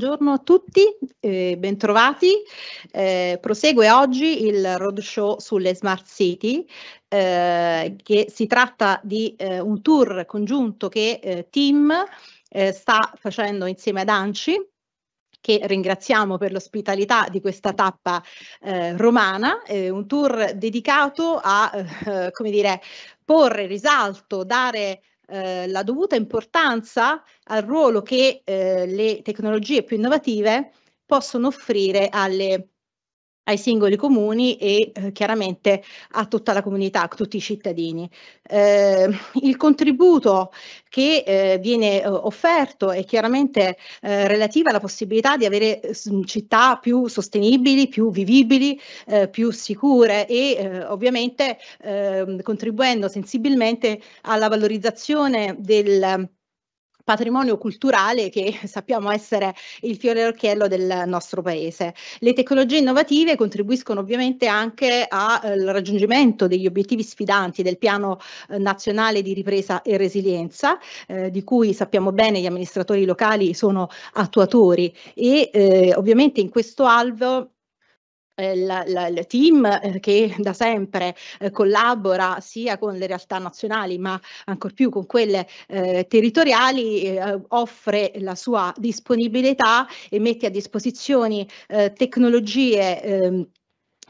Buongiorno a tutti, eh, bentrovati. Eh, prosegue oggi il roadshow sulle smart city, eh, che si tratta di eh, un tour congiunto che eh, Team eh, sta facendo insieme ad ANCI che ringraziamo per l'ospitalità di questa tappa eh, romana, eh, un tour dedicato a, eh, come dire, porre risalto, dare eh, la dovuta importanza al ruolo che eh, le tecnologie più innovative possono offrire alle ai singoli comuni e eh, chiaramente a tutta la comunità, a tutti i cittadini. Eh, il contributo che eh, viene eh, offerto è chiaramente eh, relativa alla possibilità di avere eh, città più sostenibili, più vivibili, più sicure e ovviamente ehm, contribuendo sensibilmente alla valorizzazione del patrimonio culturale che sappiamo essere il fiore d'occhiello del nostro paese. Le tecnologie innovative contribuiscono ovviamente anche al eh, raggiungimento degli obiettivi sfidanti del piano eh, nazionale di ripresa e resilienza, eh, di cui sappiamo bene gli amministratori locali sono attuatori e eh, ovviamente in questo alvo eh, la, la, il team eh, che da sempre eh, collabora sia con le realtà nazionali ma ancor più con quelle territoriali offre la sua disponibilità e mette a disposizione tecnologie ehm,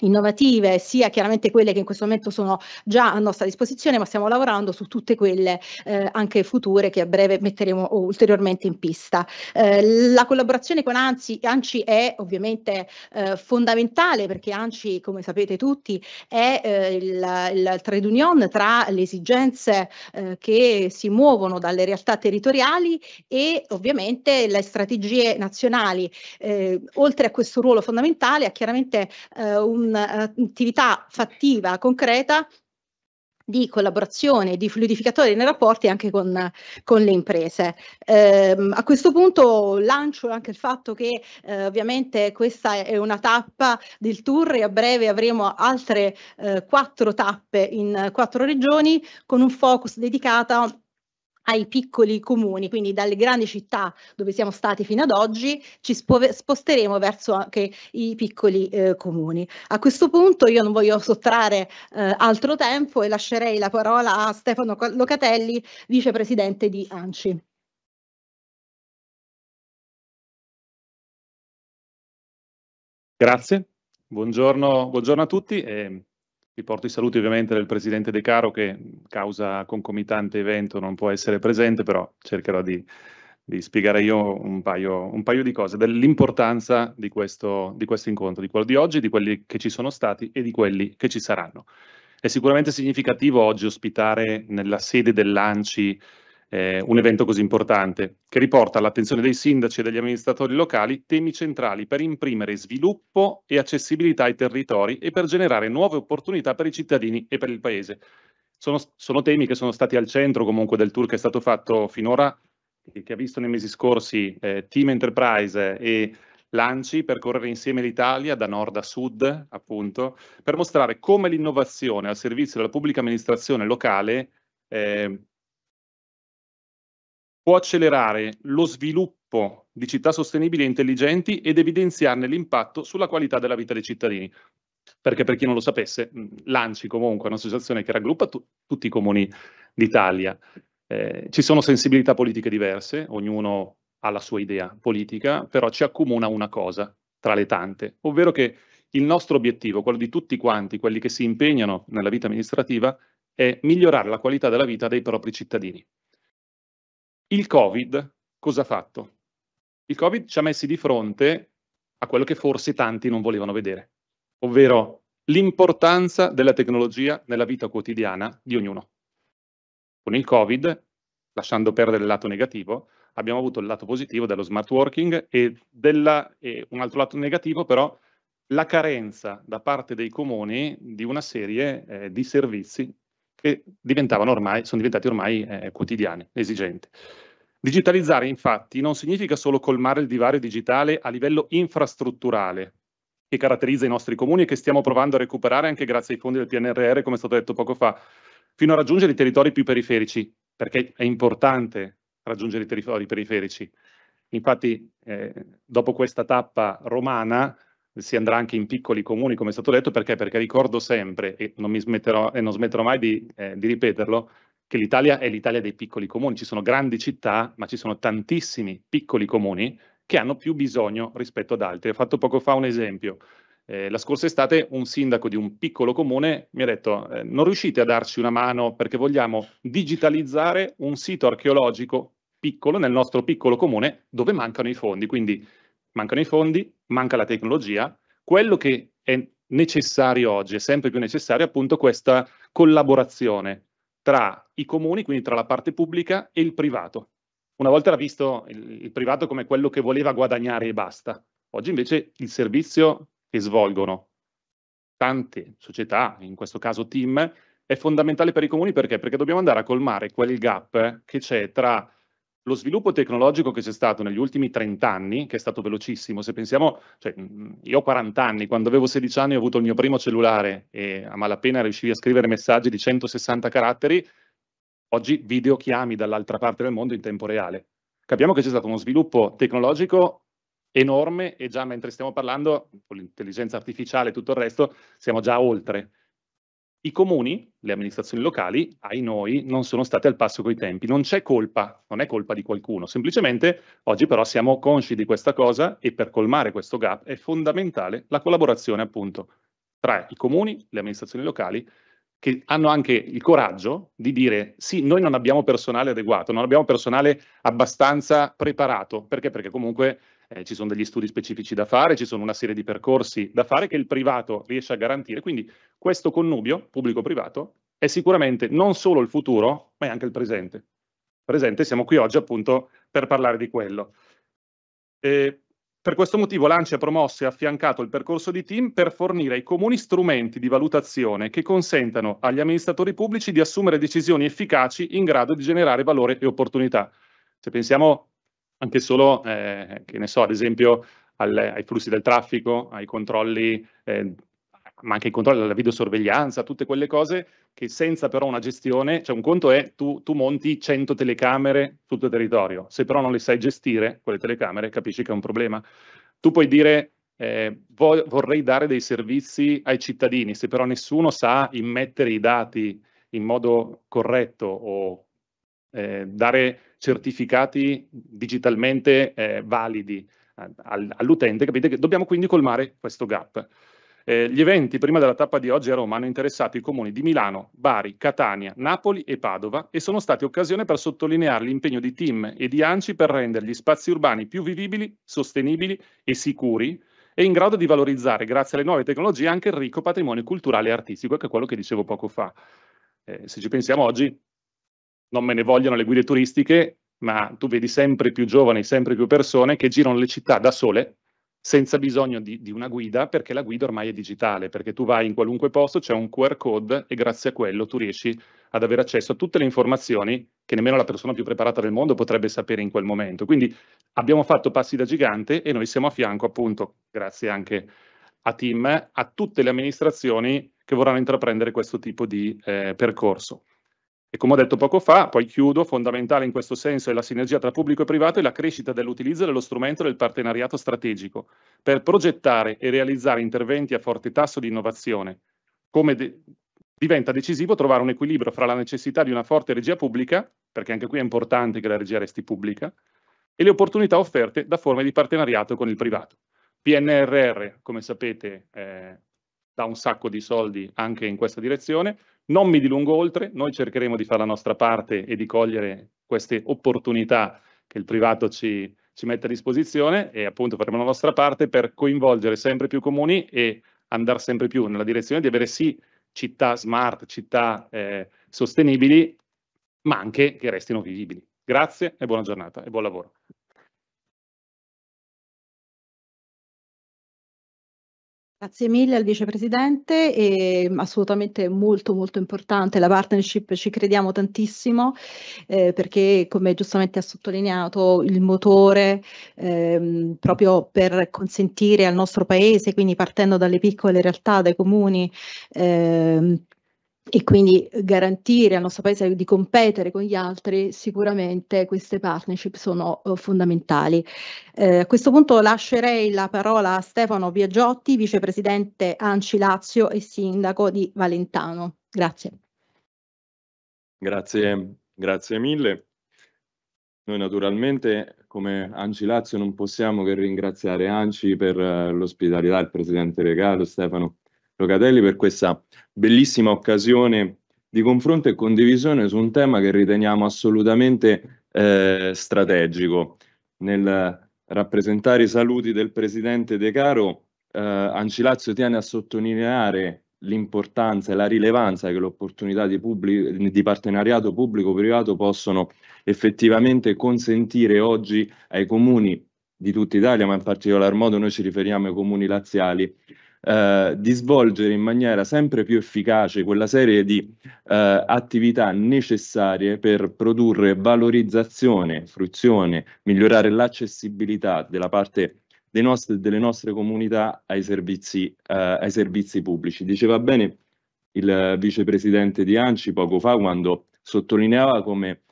innovative, sia chiaramente quelle che in questo momento sono già a nostra disposizione, ma stiamo lavorando su tutte quelle eh, anche future che a breve metteremo ulteriormente in pista. Eh, la collaborazione con ANCI, ANCI è ovviamente eh, fondamentale perché ANCI, come sapete tutti, è eh, il, il trade union tra le esigenze eh, che si muovono dalle realtà territoriali e ovviamente le strategie nazionali. Eh, oltre a questo ruolo fondamentale ha chiaramente eh, un eh, un'attività fattiva, concreta di collaborazione, di fluidificatore nei rapporti anche con, con le imprese. Eh, a questo punto lancio anche il fatto che eh, ovviamente questa è una tappa del tour e a breve avremo altre eh, quattro tappe in eh, quattro regioni con un focus dedicato ai piccoli comuni, quindi dalle grandi città dove siamo stati fino ad oggi, ci sposteremo verso anche i piccoli eh, comuni. A questo punto io non voglio sottrarre eh, altro tempo e lascerei la parola a Stefano Locatelli, vicepresidente di ANCI. Grazie, buongiorno, buongiorno a tutti e Riporto i saluti ovviamente del presidente De Caro che causa concomitante evento non può essere presente, però cercherò di, di spiegare io un paio, un paio di cose dell'importanza di questo, di questo incontro, di quello di oggi, di quelli che ci sono stati e di quelli che ci saranno. È sicuramente significativo oggi ospitare nella sede dell'ANCI eh, un evento così importante, che riporta all'attenzione dei sindaci e degli amministratori locali temi centrali per imprimere sviluppo e accessibilità ai territori e per generare nuove opportunità per i cittadini e per il Paese. Sono, sono temi che sono stati al centro comunque del tour che è stato fatto finora, che ha visto nei mesi scorsi eh, Team Enterprise e lanci per correre insieme l'Italia da nord a sud, appunto, per mostrare come l'innovazione al servizio della pubblica amministrazione locale eh, può accelerare lo sviluppo di città sostenibili e intelligenti ed evidenziarne l'impatto sulla qualità della vita dei cittadini. Perché per chi non lo sapesse, mm, l'ANCI comunque è un'associazione che raggruppa tu- tutti i comuni d'Italia. Eh, ci sono sensibilità politiche diverse, ognuno ha la sua idea politica, però ci accomuna una cosa tra le tante, ovvero che il nostro obiettivo, quello di tutti quanti, quelli che si impegnano nella vita amministrativa, è migliorare la qualità della vita dei propri cittadini. Il Covid cosa ha fatto? Il Covid ci ha messi di fronte a quello che forse tanti non volevano vedere, ovvero l'importanza della tecnologia nella vita quotidiana di ognuno. Con il Covid, lasciando perdere il lato negativo, abbiamo avuto il lato positivo dello smart working e, della, e un altro lato negativo però la carenza da parte dei comuni di una serie eh, di servizi che diventavano ormai, sono diventati ormai eh, quotidiane, esigenti. Digitalizzare infatti non significa solo colmare il divario digitale a livello infrastrutturale che caratterizza i nostri comuni e che stiamo provando a recuperare anche grazie ai fondi del PNRR, come è stato detto poco fa, fino a raggiungere i territori più periferici, perché è importante raggiungere i territori periferici. Infatti, eh, dopo questa tappa romana, si andrà anche in piccoli comuni, come è stato detto, perché? Perché ricordo sempre, e non, smetterò, e non smetterò, mai di, eh, di ripeterlo, che l'Italia è l'Italia dei piccoli comuni, ci sono grandi città, ma ci sono tantissimi piccoli comuni che hanno più bisogno rispetto ad altri. Ho fatto poco fa un esempio. Eh, la scorsa estate un sindaco di un piccolo comune mi ha detto eh, non riuscite a darci una mano perché vogliamo digitalizzare un sito archeologico piccolo nel nostro piccolo comune dove mancano i fondi. Quindi mancano i fondi, manca la tecnologia, quello che è necessario oggi, è sempre più necessario appunto questa collaborazione tra i comuni, quindi tra la parte pubblica e il privato. Una volta era visto il, il privato come quello che voleva guadagnare e basta. Oggi invece il servizio che svolgono tante società, in questo caso team, è fondamentale per i comuni perché? Perché dobbiamo andare a colmare quel gap che c'è tra lo sviluppo tecnologico che c'è stato negli ultimi 30 anni, che è stato velocissimo, se pensiamo, cioè, io ho 40 anni, quando avevo 16 anni ho avuto il mio primo cellulare e a malapena riuscivi a scrivere messaggi di 160 caratteri, oggi video chiami dall'altra parte del mondo in tempo reale. Capiamo che c'è stato uno sviluppo tecnologico enorme e già mentre stiamo parlando, con l'intelligenza artificiale e tutto il resto, siamo già oltre. I comuni, le amministrazioni locali, ai noi, non sono state al passo coi tempi. Non c'è colpa, non è colpa di qualcuno. Semplicemente oggi però siamo consci di questa cosa e per colmare questo gap è fondamentale la collaborazione appunto tra i comuni, le amministrazioni locali che hanno anche il coraggio di dire sì, noi non abbiamo personale adeguato, non abbiamo personale abbastanza preparato, perché? Perché comunque eh, ci sono degli studi specifici da fare, ci sono una serie di percorsi da fare che il privato riesce a garantire. Quindi questo connubio pubblico-privato è sicuramente non solo il futuro, ma è anche il presente. Presente, siamo qui oggi appunto per parlare di quello. Eh, per questo motivo l'ANCI ha promosso e affiancato il percorso di team per fornire ai comuni strumenti di valutazione che consentano agli amministratori pubblici di assumere decisioni efficaci in grado di generare valore e opportunità. Se pensiamo anche solo, eh, che ne so, ad esempio al, ai flussi del traffico, ai controlli, eh, ma anche ai controlli della videosorveglianza, tutte quelle cose che senza però una gestione, cioè un conto è tu, tu monti 100 telecamere sul tuo territorio, se però non le sai gestire, quelle telecamere, capisci che è un problema. Tu puoi dire eh, vorrei dare dei servizi ai cittadini, se però nessuno sa immettere i dati in modo corretto o eh, dare certificati digitalmente eh, validi all'utente, capite che dobbiamo quindi colmare questo gap. Eh, gli eventi prima della tappa di oggi a Roma hanno interessato i comuni di Milano, Bari, Catania, Napoli e Padova e sono stati occasione per sottolineare l'impegno di team e di ANCI per rendere gli spazi urbani più vivibili, sostenibili e sicuri e in grado di valorizzare, grazie alle nuove tecnologie, anche il ricco patrimonio culturale e artistico, che è quello che dicevo poco fa. Eh, se ci pensiamo oggi, non me ne vogliono le guide turistiche, ma tu vedi sempre più giovani, sempre più persone che girano le città da sole senza bisogno di, di, una guida perché la guida ormai è digitale, perché tu vai in qualunque posto, c'è un QR code e grazie a quello tu riesci ad avere accesso a tutte le informazioni che nemmeno la persona più preparata del mondo potrebbe sapere in quel momento. Quindi abbiamo fatto passi da gigante e noi siamo a fianco appunto, grazie anche a Tim, a tutte le amministrazioni che vorranno intraprendere questo tipo di eh, percorso. E come ho detto poco fa, poi chiudo, fondamentale in questo senso è la sinergia tra pubblico e privato e la crescita dell'utilizzo dello strumento del partenariato strategico per progettare e realizzare interventi a forte tasso di innovazione. Come de diventa decisivo trovare un equilibrio fra la necessità di una forte regia pubblica, perché anche qui è importante che la regia resti pubblica, e le opportunità offerte da forme di partenariato con il privato. PNRR, come sapete, eh, dà un sacco di soldi anche in questa direzione, non mi dilungo oltre, noi cercheremo di fare la nostra parte e di cogliere queste opportunità che il privato ci, ci mette a disposizione e appunto faremo la nostra parte per coinvolgere sempre più comuni e andare sempre più nella direzione di avere sì città smart, città eh, sostenibili, ma anche che restino vivibili. Grazie e buona giornata e buon lavoro. Grazie mille al vicepresidente, è ehm, assolutamente molto molto importante la partnership, ci crediamo tantissimo eh, perché come giustamente ha sottolineato il motore ehm, proprio per consentire al nostro paese, quindi partendo dalle piccole realtà, dai comuni, ehm, e quindi garantire al nostro paese di competere con gli altri, sicuramente queste partnership sono eh, fondamentali. Eh, a questo punto lascerei la parola a Stefano Biagiotti, vicepresidente Anci Lazio e sindaco di Valentano. Grazie. Grazie, grazie mille. Noi naturalmente come Anci Lazio non possiamo che ringraziare Anci per eh, l'ospitalità, il presidente Regalo, Stefano Locatelli per questa bellissima occasione di confronto e condivisione su un tema che riteniamo assolutamente eh, strategico. Nel rappresentare i saluti del Presidente De Caro, eh, Ancilazio tiene a sottolineare l'importanza e la rilevanza che le opportunità di, di partenariato pubblico-privato possono effettivamente consentire oggi ai comuni di tutta Italia, ma in particolar modo noi ci riferiamo ai comuni laziali, eh, di svolgere in maniera sempre più efficace quella serie di eh, attività necessarie per produrre valorizzazione, fruizione, migliorare l'accessibilità della parte dei nostri, delle nostre comunità ai servizi, eh, ai servizi pubblici. Diceva bene il vicepresidente di Anci poco fa quando sottolineava come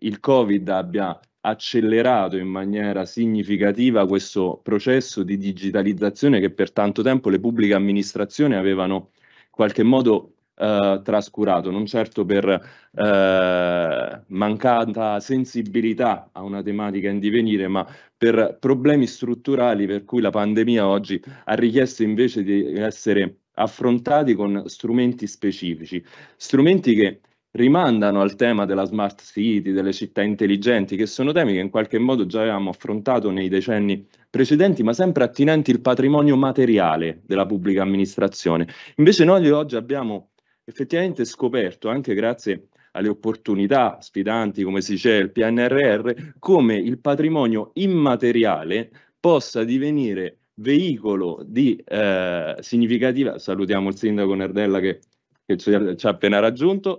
il Covid abbia accelerato in maniera significativa questo processo di digitalizzazione che per tanto tempo le pubbliche amministrazioni avevano in qualche modo eh, trascurato, non certo per eh, mancata sensibilità a una tematica in divenire, ma per problemi strutturali per cui la pandemia oggi ha richiesto invece di essere affrontati con strumenti specifici, strumenti che rimandano al tema della smart city, delle città intelligenti, che sono temi che in qualche modo già avevamo affrontato nei decenni precedenti, ma sempre attinenti al patrimonio materiale della pubblica amministrazione. Invece noi oggi abbiamo effettivamente scoperto, anche grazie alle opportunità sfidanti, come si dice il PNRR, come il patrimonio immateriale possa divenire veicolo di eh, significativa, salutiamo il sindaco Nerdella che che ci ha, ci ha appena raggiunto,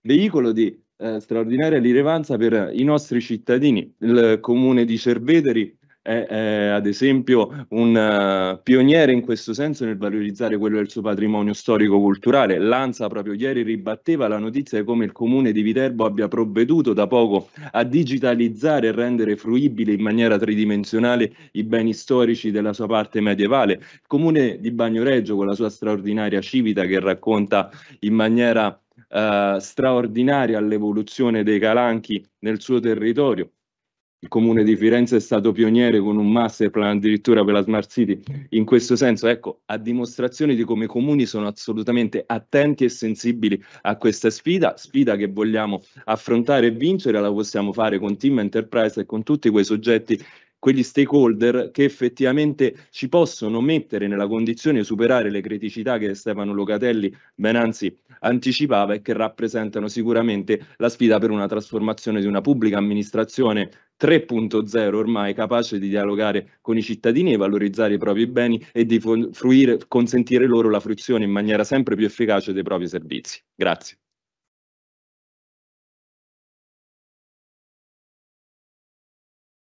veicolo di eh, straordinaria rilevanza per i nostri cittadini. Il comune di Cerveteri è, è, ad esempio un uh, pioniere in questo senso nel valorizzare quello del suo patrimonio storico-culturale. L'ANSA proprio ieri ribatteva la notizia di come il comune di Viterbo abbia provveduto da poco a digitalizzare e rendere fruibili in maniera tridimensionale i beni storici della sua parte medievale. Il comune di Bagnoreggio con la sua straordinaria Civita che racconta in maniera uh, straordinaria l'evoluzione dei calanchi nel suo territorio il comune di Firenze è stato pioniere con un master plan addirittura per la Smart City in questo senso, ecco, a dimostrazione di come i comuni sono assolutamente attenti e sensibili a questa sfida, sfida che vogliamo affrontare e vincere, la possiamo fare con Team Enterprise e con tutti quei soggetti quegli stakeholder che effettivamente ci possono mettere nella condizione di superare le criticità che Stefano Locatelli ben anzi anticipava e che rappresentano sicuramente la sfida per una trasformazione di una pubblica amministrazione 3.0 ormai capace di dialogare con i cittadini e valorizzare i propri beni e di fruire, consentire loro la fruizione in maniera sempre più efficace dei propri servizi. Grazie.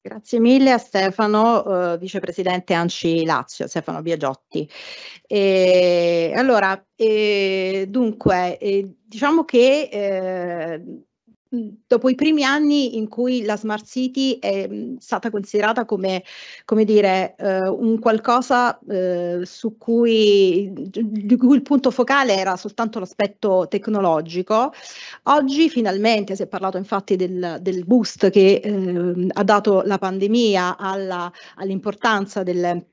Grazie mille a Stefano, eh, vicepresidente Anci Lazio, Stefano Biagiotti. E, allora, e, eh, dunque, e, eh, diciamo che eh, dopo i primi anni in cui la smart city è stata considerata come, come dire, eh, un qualcosa eh, su cui, di cui il punto focale era soltanto l'aspetto tecnologico, oggi finalmente si è parlato infatti del, del boost che eh, ha dato la pandemia alla, all'importanza del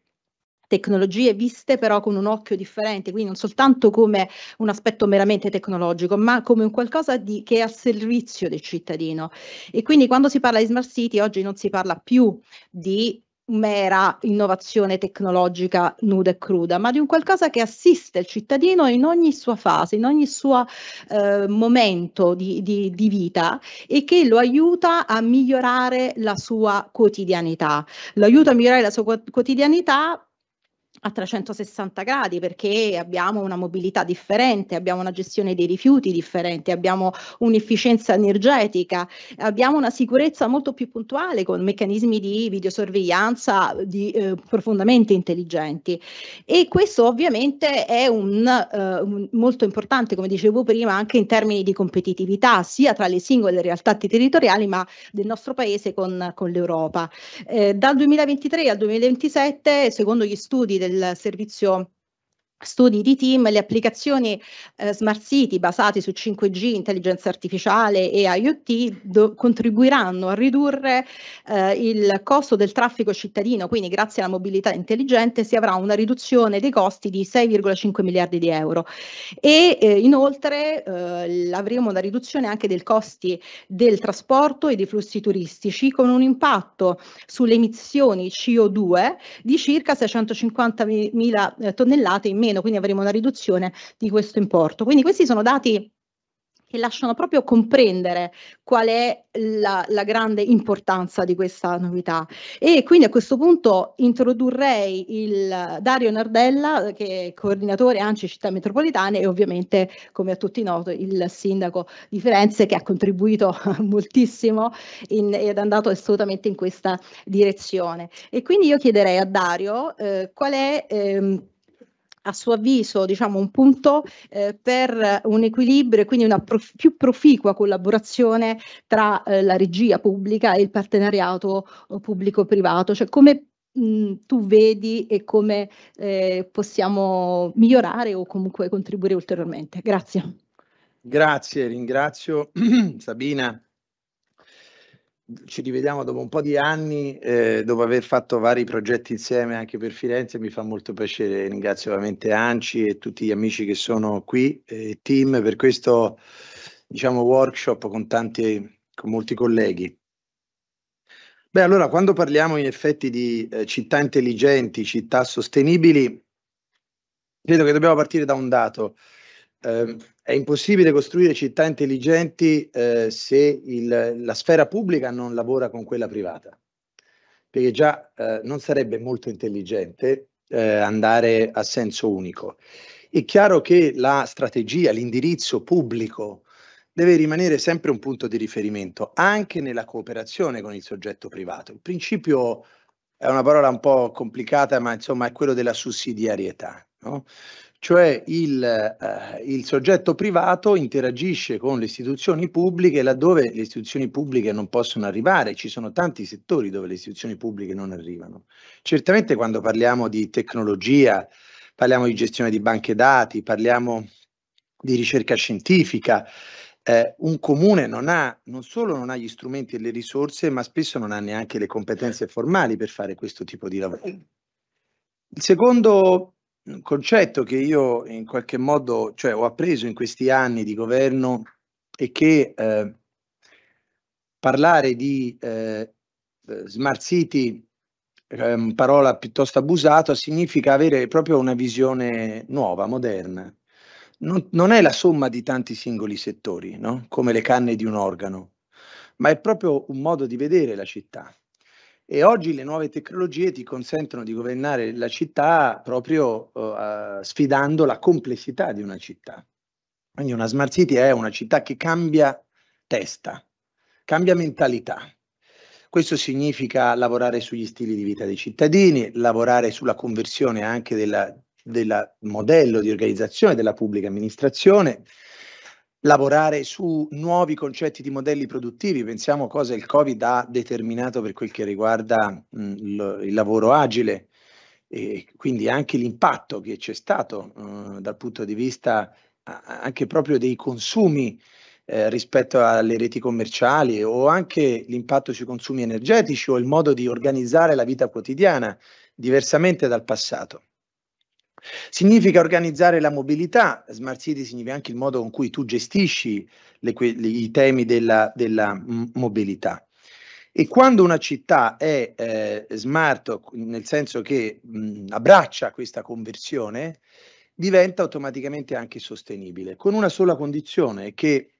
tecnologie viste però con un occhio differente, quindi non soltanto come un aspetto meramente tecnologico, ma come un qualcosa di, che è al servizio del cittadino. E quindi quando si parla di smart city oggi non si parla più di mera innovazione tecnologica nuda e cruda, ma di un qualcosa che assiste il cittadino in ogni sua fase, in ogni suo eh, momento di, di, di, vita e che lo aiuta a migliorare la sua quotidianità. Lo aiuta a migliorare la sua quotidianità a 360 gradi perché abbiamo una mobilità differente, abbiamo una gestione dei rifiuti differente, abbiamo un'efficienza energetica, abbiamo una sicurezza molto più puntuale con meccanismi di videosorveglianza di, eh, profondamente intelligenti e questo ovviamente è un, eh, un, molto importante come dicevo prima anche in termini di competitività sia tra le singole realtà territoriali ma del nostro paese con, con l'Europa. Eh, dal 2023 al 2027 secondo gli studi del del servizio studi di team, le applicazioni eh, Smart City basate su 5G, intelligenza artificiale e IoT do- contribuiranno a ridurre eh, il costo del traffico cittadino, quindi grazie alla mobilità intelligente si avrà una riduzione dei costi di 6,5 miliardi di euro e eh, inoltre eh, avremo una riduzione anche dei costi del trasporto e dei flussi turistici con un impatto sulle emissioni CO2 di circa 650 mila eh, tonnellate in meno meno, quindi avremo una riduzione di questo importo. Quindi questi sono dati che lasciano proprio comprendere qual è la, la, grande importanza di questa novità. E quindi a questo punto introdurrei il Dario Nardella, che è coordinatore ANCI Città Metropolitane e ovviamente, come a tutti noto, il sindaco di Firenze che ha contribuito moltissimo in, ed è andato assolutamente in questa direzione. E quindi io chiederei a Dario eh, qual è... Ehm, a suo avviso diciamo, un punto eh, per un equilibrio e quindi una prof- più proficua collaborazione tra eh, la regia pubblica e il partenariato eh, pubblico-privato, cioè come mh, mm, tu vedi e come eh, possiamo migliorare o comunque contribuire ulteriormente. Grazie. Grazie, ringrazio Sabina ci rivediamo dopo un po' di anni, eh, dopo aver fatto vari progetti insieme anche per Firenze, mi fa molto piacere, ringrazio ovviamente Anci e tutti gli amici che sono qui eh, e eh, team per questo diciamo, workshop con, tanti, con molti colleghi. Beh, allora, quando parliamo in effetti di eh, città intelligenti, città sostenibili, credo che dobbiamo partire da un dato. Eh, è impossibile costruire città intelligenti eh, se il, la sfera pubblica non lavora con quella privata, perché già eh, non sarebbe molto intelligente eh, andare a senso unico. È chiaro che la strategia, l'indirizzo pubblico deve rimanere sempre un punto di riferimento, anche nella cooperazione con il soggetto privato. Il principio è una parola un po' complicata, ma insomma è quello della sussidiarietà. No? cioè il, eh, il, soggetto privato interagisce con le istituzioni pubbliche laddove le istituzioni pubbliche non possono arrivare, ci sono tanti settori dove le istituzioni pubbliche non arrivano. Certamente quando parliamo di tecnologia, parliamo di gestione di banche dati, parliamo di ricerca scientifica, eh, un comune non ha, non solo non ha gli strumenti e le risorse, ma spesso non ha neanche le competenze formali per fare questo tipo di lavoro. Il secondo un concetto che io in qualche modo cioè, ho appreso in questi anni di governo è che eh, parlare di eh, smart city, eh, parola piuttosto abusata, significa avere proprio una visione nuova, moderna. Non, non è la somma di tanti singoli settori, no? come le canne di un organo, ma è proprio un modo di vedere la città e oggi le nuove tecnologie ti consentono di governare la città proprio uh, sfidando la complessità di una città. Quindi una smart city è una città che cambia testa, cambia mentalità. Questo significa lavorare sugli stili di vita dei cittadini, lavorare sulla conversione anche del modello di organizzazione della pubblica amministrazione, lavorare su nuovi concetti di modelli produttivi, pensiamo cosa il Covid ha determinato per quel che riguarda mh, il lavoro agile e quindi anche l'impatto che c'è stato uh, dal punto di vista anche proprio dei consumi eh, rispetto alle reti commerciali o anche l'impatto sui consumi energetici o il modo di organizzare la vita quotidiana diversamente dal passato. Significa organizzare la mobilità, smart city significa anche il modo con cui tu gestisci le, le, i temi della, della mobilità. E quando una città è eh, smart, nel senso che mh, abbraccia questa conversione, diventa automaticamente anche sostenibile, con una sola condizione, che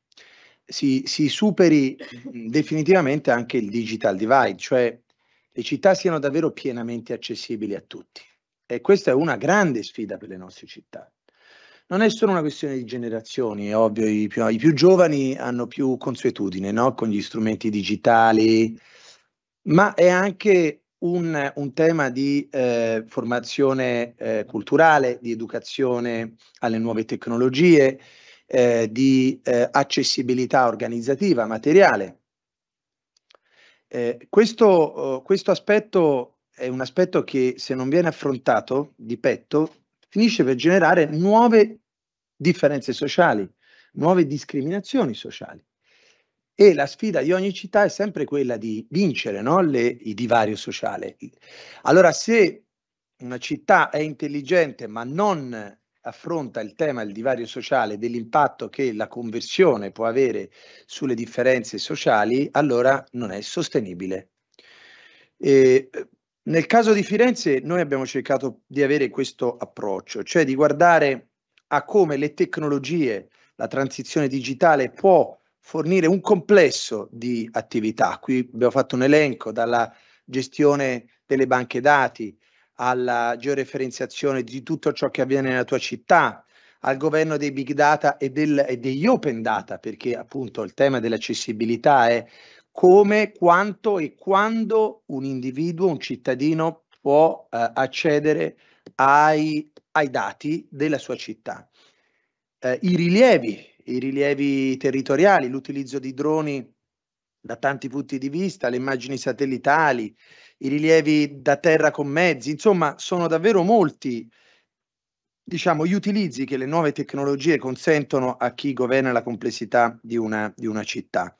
si, si superi definitivamente anche il digital divide, cioè le città siano davvero pienamente accessibili a tutti. E questa è una grande sfida per le nostre città. Non è solo una questione di generazioni, è ovvio, i più, i più giovani hanno più consuetudine no? con gli strumenti digitali, ma è anche un, un tema di eh, formazione eh, culturale, di educazione alle nuove tecnologie, eh, di eh, accessibilità organizzativa, materiale. Eh, questo, oh, questo aspetto è un aspetto che se non viene affrontato di petto finisce per generare nuove differenze sociali, nuove discriminazioni sociali. E la sfida di ogni città è sempre quella di vincere no? Le, il divario sociale. Allora, se una città è intelligente ma non affronta il tema del divario sociale, dell'impatto che la conversione può avere sulle differenze sociali, allora non è sostenibile. E nel caso di Firenze noi abbiamo cercato di avere questo approccio, cioè di guardare a come le tecnologie, la transizione digitale può fornire un complesso di attività. Qui abbiamo fatto un elenco dalla gestione delle banche dati alla georeferenziazione di tutto ciò che avviene nella tua città, al governo dei big data e, del, e degli open data, perché appunto il tema dell'accessibilità è come, quanto e quando un individuo, un cittadino può eh, accedere ai, ai, dati della sua città. Eh, I rilievi, i rilievi territoriali, l'utilizzo di droni da tanti punti di vista, le immagini satellitari, i rilievi da terra con mezzi, insomma sono davvero molti diciamo, gli utilizzi che le nuove tecnologie consentono a chi governa la complessità di una, di una città.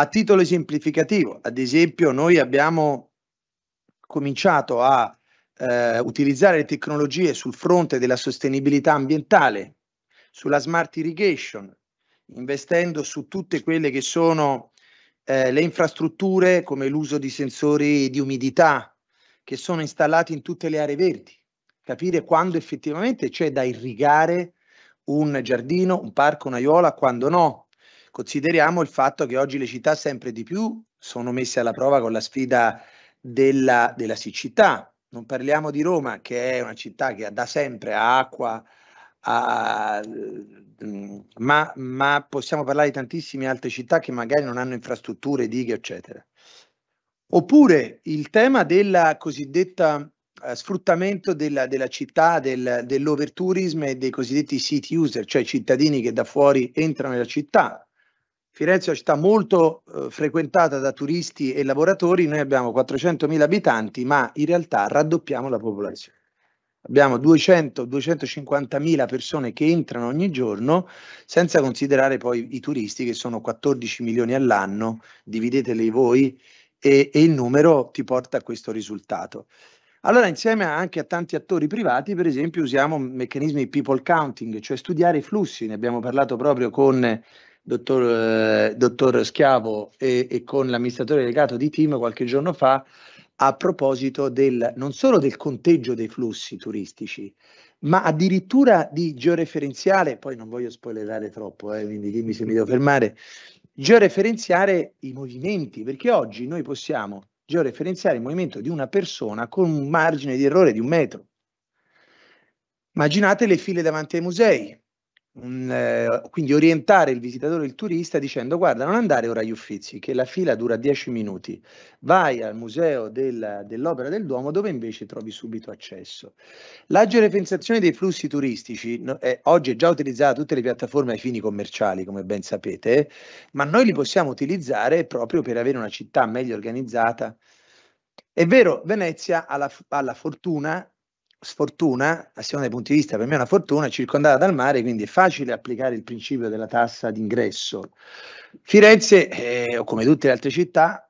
A titolo esemplificativo, ad esempio, noi abbiamo cominciato a eh, utilizzare le tecnologie sul fronte della sostenibilità ambientale, sulla smart irrigation, investendo su tutte quelle che sono eh, le infrastrutture come l'uso di sensori di umidità che sono installati in tutte le aree verdi, capire quando effettivamente c'è da irrigare un giardino, un parco, un'aiola, quando no, Consideriamo il fatto che oggi le città sempre di più sono messe alla prova con la sfida della, della siccità. Non parliamo di Roma, che è una città che ha da sempre acqua, a, mm, ma, ma, possiamo parlare di tantissime altre città che magari non hanno infrastrutture, dighe, eccetera. Oppure il tema del cosiddetto eh, sfruttamento della, della città, del, dell'overtourism e dei cosiddetti city user, cioè cittadini che da fuori entrano nella città, Firenze è una città molto eh, frequentata da turisti e lavoratori, noi abbiamo 400.000 abitanti, ma in realtà raddoppiamo la popolazione. Abbiamo 200-250.000 persone che entrano ogni giorno, senza considerare poi i turisti che sono 14 milioni all'anno, divideteli voi e, e il numero ti porta a questo risultato. Allora, insieme anche a tanti attori privati, per esempio, usiamo meccanismi people counting, cioè studiare i flussi. Ne abbiamo parlato proprio con dottor, eh, dottor Schiavo e, e con l'amministratore delegato di Team qualche giorno fa a proposito del, non solo del conteggio dei flussi turistici, ma addirittura di georeferenziare, poi non voglio spoilerare troppo, eh, quindi dimmi se mi devo fermare, georeferenziare i movimenti, perché oggi noi possiamo georeferenziare il movimento di una persona con un margine di errore di un metro. Immaginate le file davanti ai musei, un, eh, quindi orientare il visitatore, il turista, dicendo guarda non andare ora agli Uffizi, che la fila dura 10 minuti, vai al museo del, dell'opera del Duomo dove invece trovi subito accesso. La georeferenziazione dei flussi turistici no, eh, oggi è già utilizzata da tutte le piattaforme ai fini commerciali, come ben sapete, ma noi li possiamo utilizzare proprio per avere una città meglio organizzata. È vero, Venezia ha la, ha la fortuna sfortuna, a seconda dei punti di vista, per me è una fortuna, è circondata dal mare, quindi è facile applicare il principio della tassa d'ingresso. Firenze, eh, come tutte le altre città,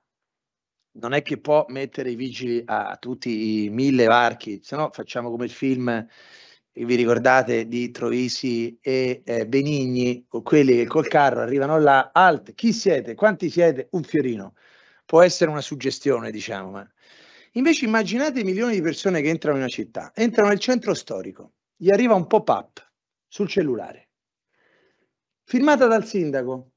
non è che può mettere i vigili a, tutti i mille varchi, se no facciamo come il film che vi ricordate di Troisi e eh, Benigni, con quelli che col carro arrivano là, alt, chi siete, quanti siete, un fiorino. Può essere una suggestione, diciamo, ma Invece immaginate i milioni di persone che entrano in una città, entrano nel centro storico, gli arriva un pop-up sul cellulare, firmata dal sindaco.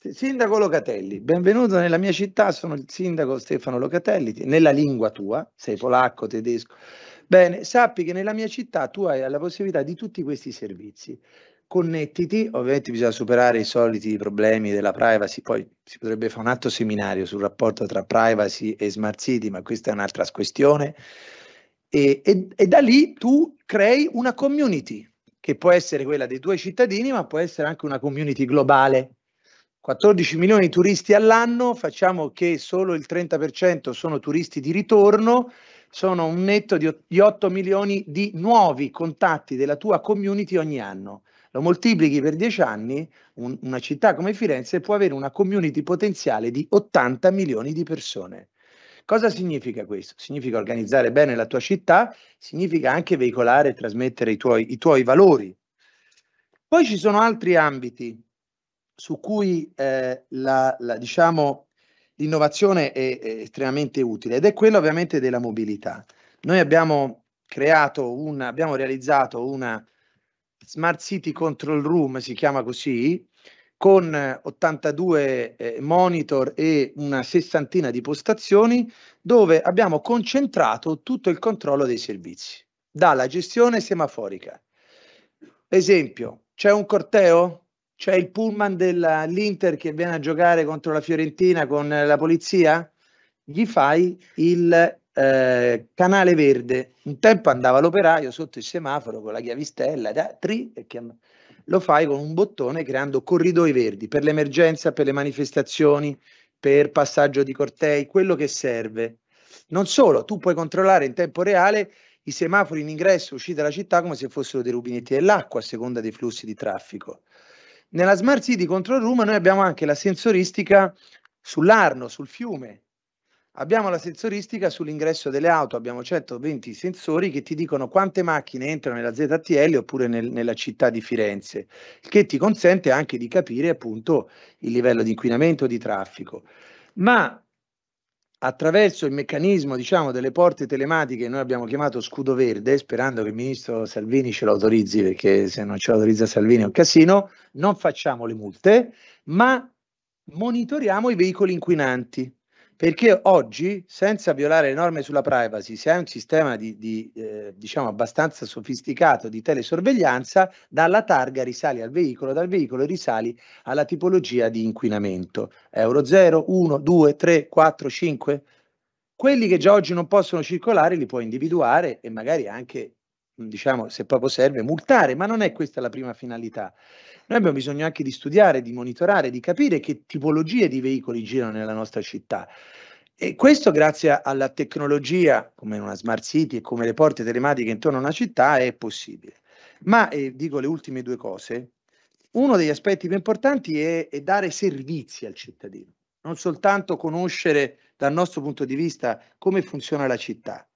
Sindaco Locatelli, benvenuto nella mia città, sono il sindaco Stefano Locatelli, nella lingua tua, sei polacco, tedesco. Bene, sappi che nella mia città tu hai la possibilità di tutti questi servizi connettiti, ovviamente bisogna superare i soliti problemi della privacy, poi si potrebbe fare un altro seminario sul rapporto tra privacy e smart city, ma questa è un'altra questione. E, e, e, da lì tu crei una community, che può essere quella dei tuoi cittadini, ma può essere anche una community globale. 14 milioni di turisti all'anno, facciamo che solo il 30% sono turisti di ritorno, sono un netto di 8 milioni di nuovi contatti della tua community ogni anno. Lo moltiplichi per 10 anni, un, una città come Firenze può avere una community potenziale di 80 milioni di persone. Cosa significa questo? Significa organizzare bene la tua città, significa anche veicolare e trasmettere i tuoi, i tuoi valori. Poi ci sono altri ambiti su cui eh, la, la, diciamo, l'innovazione è, è, estremamente utile ed è quello ovviamente della mobilità. Noi abbiamo creato una, abbiamo realizzato una Smart City Control Room, si chiama così, con 82 eh, eh, monitor e una sessantina di postazioni dove abbiamo concentrato tutto il controllo dei servizi, dalla gestione semaforica. Esempio, c'è un corteo? C'è il pullman dell'Inter che viene a giocare contro la Fiorentina con la polizia? Gli fai il eh, canale verde. Un tempo andava l'operaio sotto il semaforo con la chiavistella, da, tri, e chiama, lo fai con un bottone creando corridoi verdi per l'emergenza, per le manifestazioni, per passaggio di cortei, quello che serve. Non solo, tu puoi controllare in tempo reale i semafori in ingresso e uscita dalla città come se fossero dei rubinetti dell'acqua a seconda dei flussi di traffico. Nella Smart City Control Roma noi abbiamo anche la sensoristica sull'Arno, sul fiume, Abbiamo la sensoristica sull'ingresso delle auto, abbiamo 120 certo sensori che ti dicono quante macchine entrano nella ZTL oppure nel, nella città di Firenze, che ti consente anche di capire appunto il livello di inquinamento e di traffico. Ma attraverso il meccanismo diciamo, delle porte telematiche noi abbiamo chiamato scudo verde, sperando che il ministro Salvini ce lo autorizzi, perché se non ce lo autorizza Salvini è un casino, non facciamo le multe, ma monitoriamo i veicoli inquinanti. Perché oggi, senza violare le norme sulla privacy, se hai un sistema di, di, eh, diciamo abbastanza sofisticato di telesorveglianza, dalla targa risali al veicolo, dal veicolo risali alla tipologia di inquinamento. Euro 0, 1, 2, 3, 4, 5. Quelli che già oggi non possono circolare li puoi individuare e magari anche, diciamo, se proprio serve, multare, ma non è questa la prima finalità. Noi abbiamo bisogno anche di studiare, di monitorare, di capire che tipologie di veicoli girano nella nostra città. E questo grazie alla tecnologia, come una smart city e come le porte telematiche intorno a una città, è possibile. Ma eh, dico le ultime due cose. Uno degli aspetti più importanti è, è dare servizi al cittadino, non soltanto conoscere dal nostro punto di vista come funziona la città,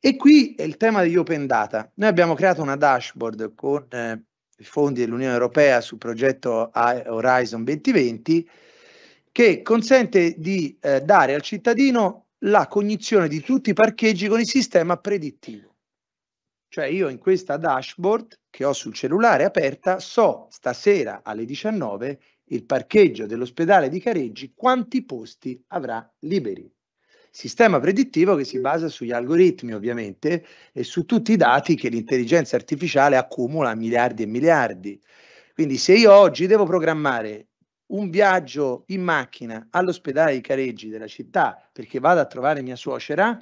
e qui è il tema degli open data. Noi abbiamo creato una dashboard con eh, i fondi dell'Unione Europea sul progetto Horizon 2020 che consente di eh, dare al cittadino la cognizione di tutti i parcheggi con il sistema predittivo. Cioè io in questa dashboard che ho sul cellulare aperta so stasera alle 19 il parcheggio dell'ospedale di Careggi quanti posti avrà liberi. Sistema predittivo che si basa sugli algoritmi ovviamente e su tutti i dati che l'intelligenza artificiale accumula miliardi e miliardi. Quindi se io oggi devo programmare un viaggio in macchina all'ospedale di Careggi della città perché vado a trovare mia suocera,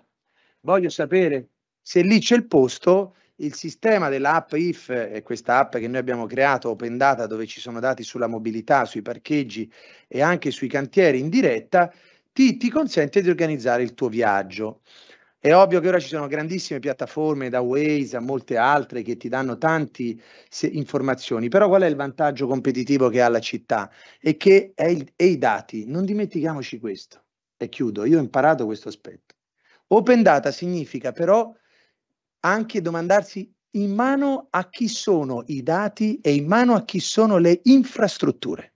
voglio sapere se lì c'è il posto, il sistema dell'app IF, questa app che noi abbiamo creato, Open Data, dove ci sono dati sulla mobilità, sui parcheggi e anche sui cantieri in diretta, ti, ti consente di organizzare il tuo viaggio. È ovvio che ora ci sono grandissime piattaforme da Waze a molte altre che ti danno tante informazioni, però qual è il vantaggio competitivo che ha la città? E che è, il, è i dati. Non dimentichiamoci questo. E chiudo, io ho imparato questo aspetto. Open data significa però anche domandarsi in mano a chi sono i dati e in mano a chi sono le infrastrutture.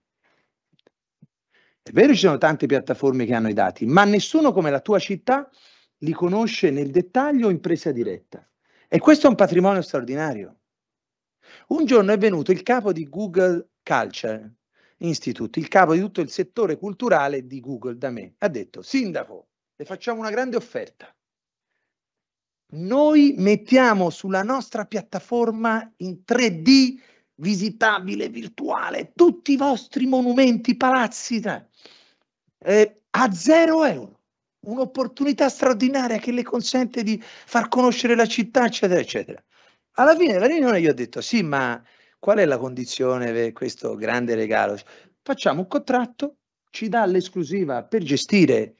È vero ci sono tante piattaforme che hanno i dati, ma nessuno come la tua città li conosce nel dettaglio in presa diretta. E questo è un patrimonio straordinario. Un giorno è venuto il capo di Google Culture Institute, il capo di tutto il settore culturale di Google da me, ha detto, sindaco, le facciamo una grande offerta. Noi mettiamo sulla nostra piattaforma in 3D visitabile, virtuale, tutti i vostri monumenti, palazzi. Tra eh, a zero euro, un'opportunità straordinaria che le consente di far conoscere la città, eccetera, eccetera. Alla fine della riunione io ho detto, sì, ma qual è la condizione per questo grande regalo? Facciamo un contratto, ci dà l'esclusiva per gestire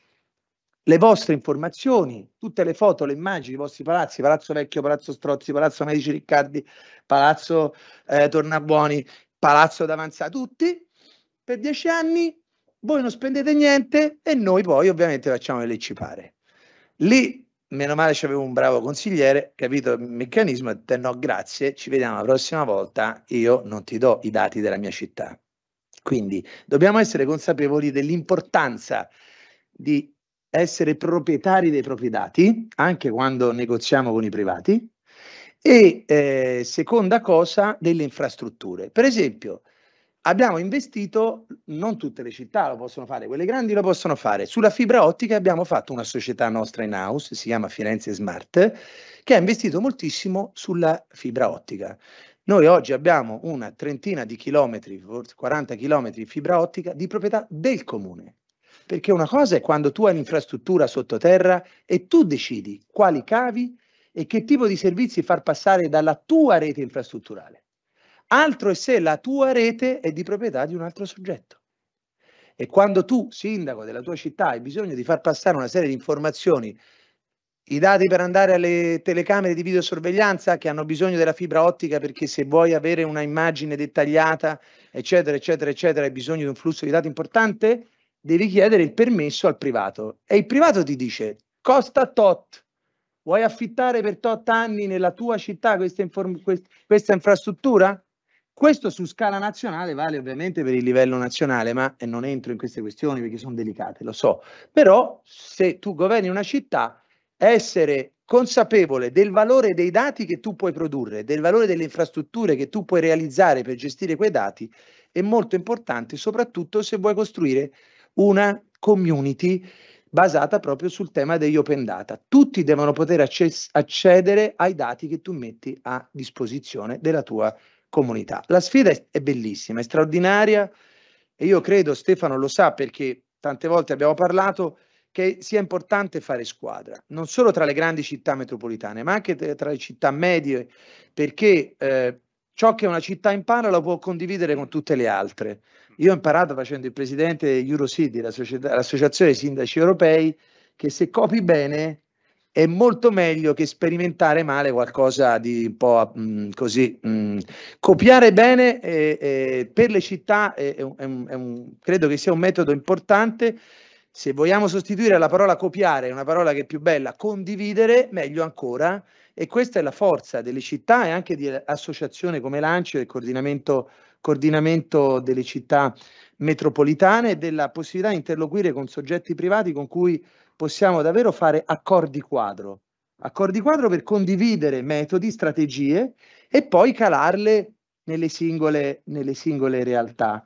le vostre informazioni, tutte le foto, le immagini, i vostri palazzi, Palazzo Vecchio, Palazzo Strozzi, Palazzo Medici Riccardi, Palazzo eh, Tornabuoni, Palazzo d'Avanza, tutti, per dieci anni voi non spendete niente e noi poi ovviamente facciamo le lei ci pare. Lì, meno male c'avevo un bravo consigliere, capito il meccanismo, e te no grazie, ci vediamo la prossima volta, io non ti do i dati della mia città. Quindi dobbiamo essere consapevoli dell'importanza di essere proprietari dei propri dati, anche quando negoziamo con i privati, e eh, seconda cosa, delle infrastrutture. Per esempio, abbiamo investito, non tutte le città lo possono fare, quelle grandi lo possono fare, sulla fibra ottica abbiamo fatto una società nostra in house, si chiama Firenze Smart, che ha investito moltissimo sulla fibra ottica. Noi oggi abbiamo una trentina di chilometri, 40 chilometri di fibra ottica di proprietà del comune. Perché una cosa è quando tu hai un'infrastruttura sottoterra e tu decidi quali cavi e che tipo di servizi far passare dalla tua rete infrastrutturale. Altro è se la tua rete è di proprietà di un altro soggetto. E quando tu, sindaco della tua città, hai bisogno di far passare una serie di informazioni, i dati per andare alle telecamere di videosorveglianza che hanno bisogno della fibra ottica perché se vuoi avere una immagine dettagliata, eccetera, eccetera, eccetera, hai bisogno di un flusso di dati importante, devi chiedere il permesso al privato. E il privato ti dice, costa tot, vuoi affittare per tot anni nella tua città questa, questa infrastruttura? Questo su scala nazionale vale ovviamente per il livello nazionale, ma eh, non entro in queste questioni perché sono delicate, lo so. Però se tu governi una città, essere consapevole del valore dei dati che tu puoi produrre, del valore delle infrastrutture che tu puoi realizzare per gestire quei dati è molto importante, soprattutto se vuoi costruire una community basata proprio sul tema degli open data. Tutti devono poter accedere ai dati che tu metti a disposizione della tua città comunità. La sfida è, bellissima, è straordinaria e io credo, Stefano lo sa perché tante volte abbiamo parlato, che sia importante fare squadra, non solo tra le grandi città metropolitane, ma anche tra le città medie, perché eh, ciò che una città impara lo può condividere con tutte le altre. Io ho imparato facendo il presidente di EuroCity, l'associazione dei sindaci europei, che se copi bene è molto meglio che sperimentare male qualcosa di un po' mh, mm, così. Mh. Mm. Copiare bene eh, eh, per le città è, è un, è un, credo che sia un metodo importante. Se vogliamo sostituire la parola copiare, una parola che è più bella, condividere, meglio ancora. E questa è la forza delle città e anche di associazioni come Lancio e coordinamento, coordinamento delle città metropolitane e della possibilità di interloquire con soggetti privati con cui possiamo davvero fare accordi quadro, accordi quadro per condividere metodi, strategie e poi calarle nelle singole, nelle singole realtà.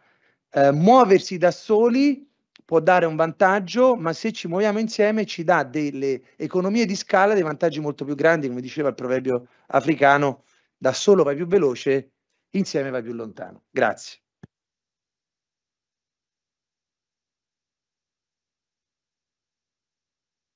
Eh, muoversi da soli può dare un vantaggio, ma se ci muoviamo insieme ci dà delle economie di scala, dei vantaggi molto più grandi, come diceva il proverbio africano, da solo vai più veloce, insieme vai più lontano. Grazie.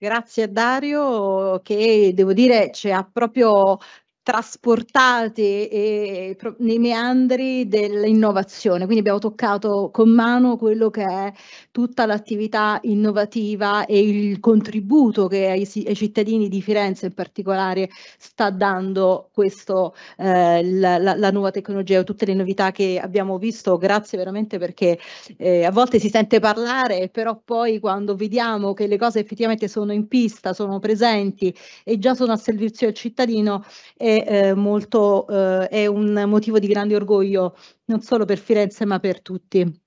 Grazie a Dario che devo dire ci cioè, ha proprio trasportate e, e, nei meandri dell'innovazione. Quindi abbiamo toccato con mano quello che è tutta l'attività innovativa e il contributo che ai, ai cittadini di Firenze in particolare sta dando questo, eh, la, la, la, nuova tecnologia o tutte le novità che abbiamo visto. Grazie veramente perché eh, a volte si sente parlare, però poi quando vediamo che le cose effettivamente sono in pista, sono presenti e già sono a servizio del cittadino, eh, eh, molto, eh, è un motivo di grande orgoglio non solo per Firenze ma per tutti.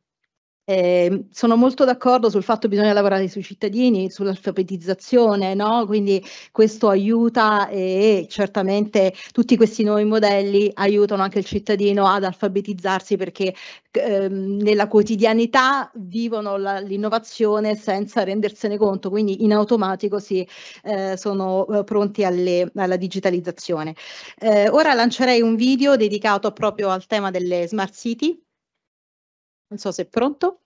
Eh, sono molto d'accordo sul fatto che bisogna lavorare sui cittadini, sull'alfabetizzazione, no? quindi questo aiuta e certamente tutti questi nuovi modelli aiutano anche il cittadino ad alfabetizzarsi perché ehm, nella quotidianità vivono la, l'innovazione senza rendersene conto, quindi in automatico si, eh, sono eh, pronti alle, alla digitalizzazione. Eh, ora lancerei un video dedicato proprio al tema delle smart city non so se è pronto.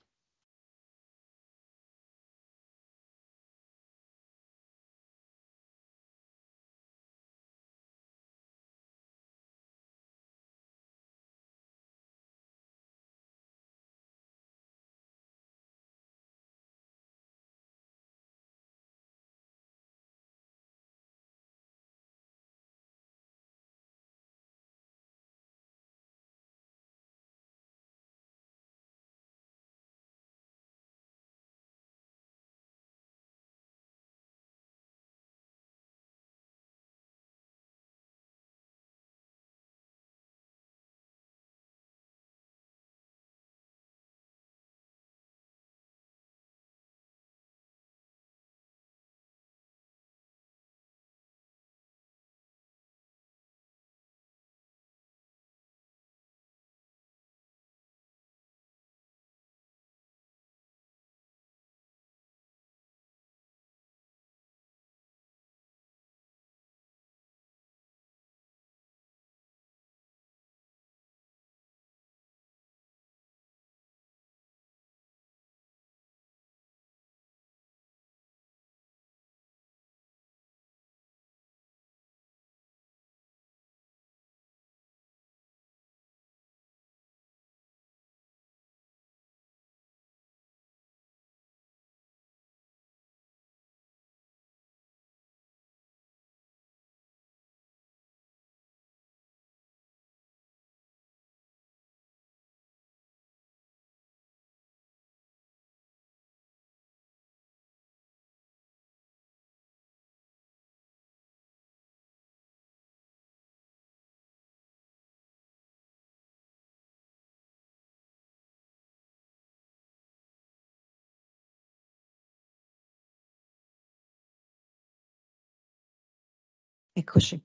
Eccoci.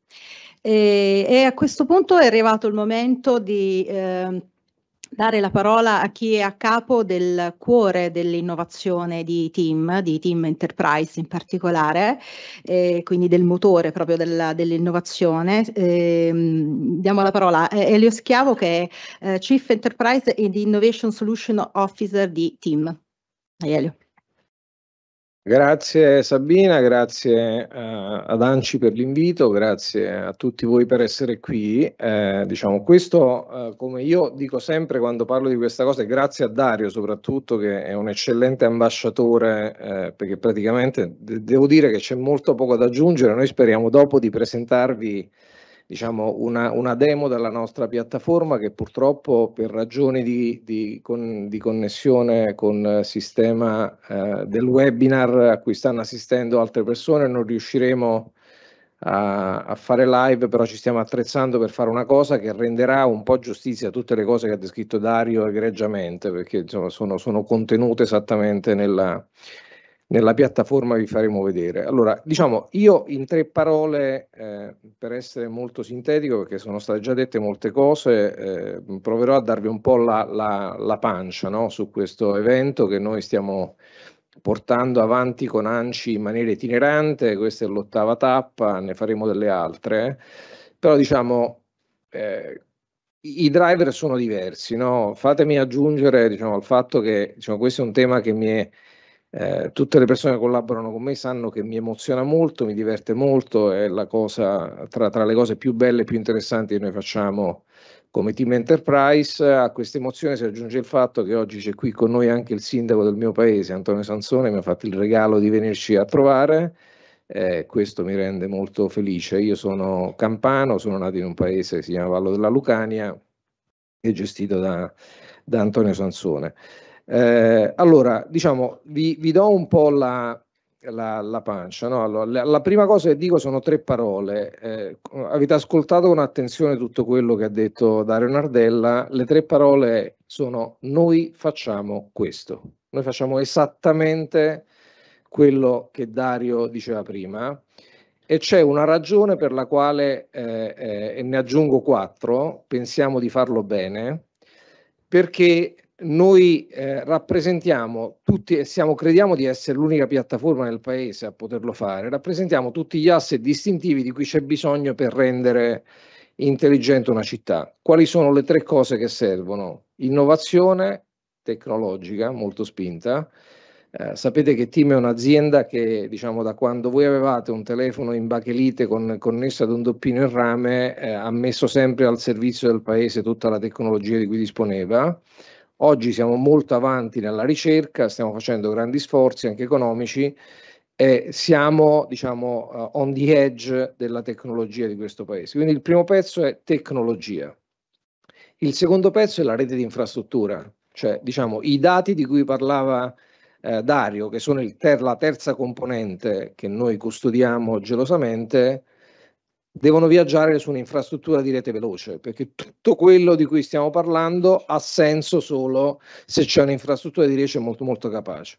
E, e, a questo punto è arrivato il momento di eh, dare la parola a chi è a capo del cuore dell'innovazione di team, di team enterprise in particolare, eh, quindi del motore proprio della, dell'innovazione. Eh, diamo la parola a Elio Schiavo che è eh, Chief Enterprise and Innovation Solution Officer di team. Elio. Grazie Sabina, grazie eh, ad Anci per l'invito, grazie a tutti voi per essere qui. Eh, diciamo, questo, eh, come io dico sempre quando parlo di questa cosa, è grazie a Dario soprattutto che è un eccellente ambasciatore, eh, perché praticamente de- devo dire che c'è molto poco da aggiungere, noi speriamo dopo di presentarvi diciamo, una, una, demo della nostra piattaforma che purtroppo per ragioni di, di, con, di connessione con il eh, sistema eh, del webinar a cui stanno assistendo altre persone non riusciremo a, a, fare live, però ci stiamo attrezzando per fare una cosa che renderà un po' giustizia a tutte le cose che ha descritto Dario egregiamente, perché insomma, sono, sono contenute esattamente nella, nella piattaforma vi faremo vedere. Allora, diciamo, io in tre parole, eh, per essere molto sintetico, perché sono state già dette molte cose, eh, proverò a darvi un po' la, la, la pancia no? su questo evento che noi stiamo portando avanti con ANCI in maniera itinerante, questa è l'ottava tappa, ne faremo delle altre, eh. però diciamo... Eh, i driver sono diversi, no? fatemi aggiungere diciamo, al fatto che diciamo, questo è un tema che mi è eh, tutte le persone che collaborano con me sanno che mi emoziona molto, mi diverte molto, è la cosa tra, tra le cose più belle e più interessanti che noi facciamo come team enterprise. A questa emozione si aggiunge il fatto che oggi c'è qui con noi anche il sindaco del mio paese, Antonio Sansone, mi ha fatto il regalo di venirci a trovare. Eh, questo mi rende molto felice. Io sono campano, sono nato in un paese che si chiama Vallo della Lucania, è gestito da, da Antonio Sansone. Eh, allora, diciamo, vi, vi, do un po' la, la, la pancia. No? Allora, la, prima cosa che dico sono tre parole. Eh, avete ascoltato con attenzione tutto quello che ha detto Dario Nardella. Le tre parole sono noi facciamo questo. Noi facciamo esattamente quello che Dario diceva prima e c'è una ragione per la quale, eh, eh, e ne aggiungo quattro, pensiamo di farlo bene, perché noi eh, rappresentiamo tutti, siamo, crediamo di essere l'unica piattaforma nel paese a poterlo fare, rappresentiamo tutti gli asset distintivi di cui c'è bisogno per rendere intelligente una città. Quali sono le tre cose che servono? Innovazione tecnologica, molto spinta. Eh, sapete che Team è un'azienda che, diciamo, da quando voi avevate un telefono in bachelite con, connesso ad un doppino in rame, eh, ha messo sempre al servizio del paese tutta la tecnologia di cui disponeva. Oggi siamo molto avanti nella ricerca, stiamo facendo grandi sforzi anche economici e siamo diciamo eh, on the edge della tecnologia di questo paese. Quindi il primo pezzo è tecnologia. Il secondo pezzo è la rete di infrastruttura, cioè diciamo i dati di cui parlava eh, Dario, che sono ter- la terza componente che noi custodiamo gelosamente, devono viaggiare su un'infrastruttura di rete veloce, perché tutto quello di cui stiamo parlando ha senso solo se c'è un'infrastruttura di rete molto molto capace.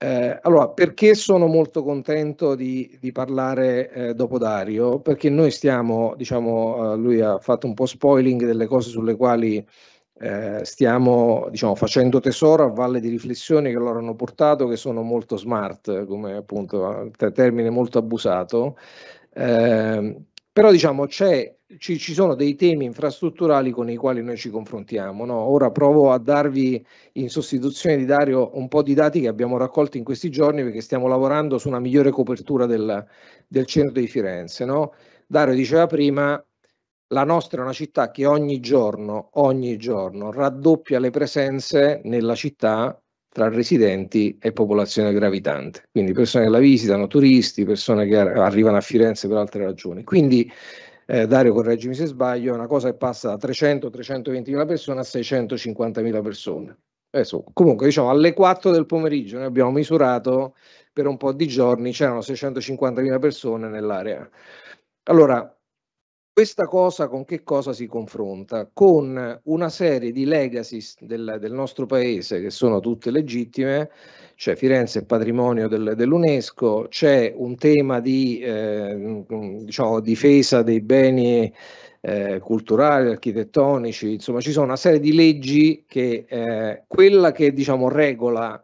Eh, allora, perché sono molto contento di, di parlare eh, dopo Dario? Perché noi stiamo, diciamo, eh, lui ha fatto un po' spoiling delle cose sulle quali eh, stiamo diciamo, facendo tesoro a valle di riflessioni che loro hanno portato, che sono molto smart, come appunto termine molto abusato, Ehm, però diciamo c'è ci, ci, sono dei temi infrastrutturali con i quali noi ci confrontiamo. No? Ora provo a darvi in sostituzione di Dario un po' di dati che abbiamo raccolto in questi giorni perché stiamo lavorando su una migliore copertura del, del centro di Firenze. No? Dario diceva prima, la nostra è una città che ogni giorno, ogni giorno raddoppia le presenze nella città tra residenti e popolazione gravitante, quindi persone che la visitano, turisti, persone che arrivano a Firenze per altre ragioni. Quindi, eh, Dario correggimi se sbaglio, è una cosa che passa da 300 320000 persone a 650.000 persone. Adesso, comunque, diciamo, alle 4 del pomeriggio noi abbiamo misurato per un po' di giorni, c'erano 650.000 persone nell'area. Allora, questa cosa con che cosa si confronta? Con una serie di legacy del, del nostro paese che sono tutte legittime, cioè Firenze è patrimonio del, dell'UNESCO, c'è un tema di eh, mm, diciamo, difesa dei beni eh, culturali, architettonici, insomma ci sono una serie di leggi che eh, quella che diciamo regola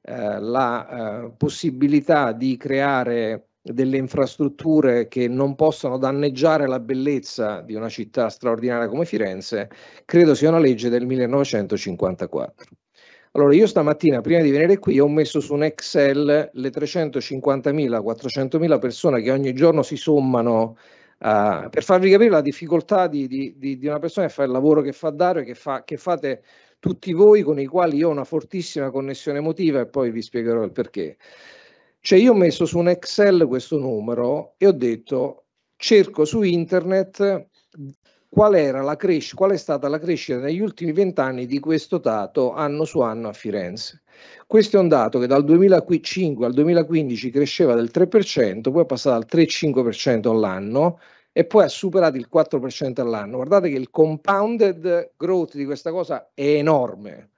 eh, la eh, possibilità di creare delle infrastrutture che non possono danneggiare la bellezza di una città straordinaria come Firenze, credo sia una legge del 1954. Allora, io stamattina, prima di venire qui, ho messo su un Excel le 350.000-400.000 persone che ogni giorno si sommano uh, per farvi capire la difficoltà di, di, di, di, una persona che fa il lavoro che fa Dario e che, fa, che fate tutti voi, con i quali io ho una fortissima connessione emotiva e poi vi spiegherò il perché. Cioè io ho messo su un Excel questo numero e ho detto cerco su internet qual, era la crescita, qual è stata la crescita negli ultimi vent'anni di questo dato anno su anno a Firenze. Questo è un dato che dal 2005 al 2015 cresceva del 3%, poi è passato al 3-5% all'anno e poi ha superato il 4% all'anno. Guardate che il compounded growth di questa cosa è enorme.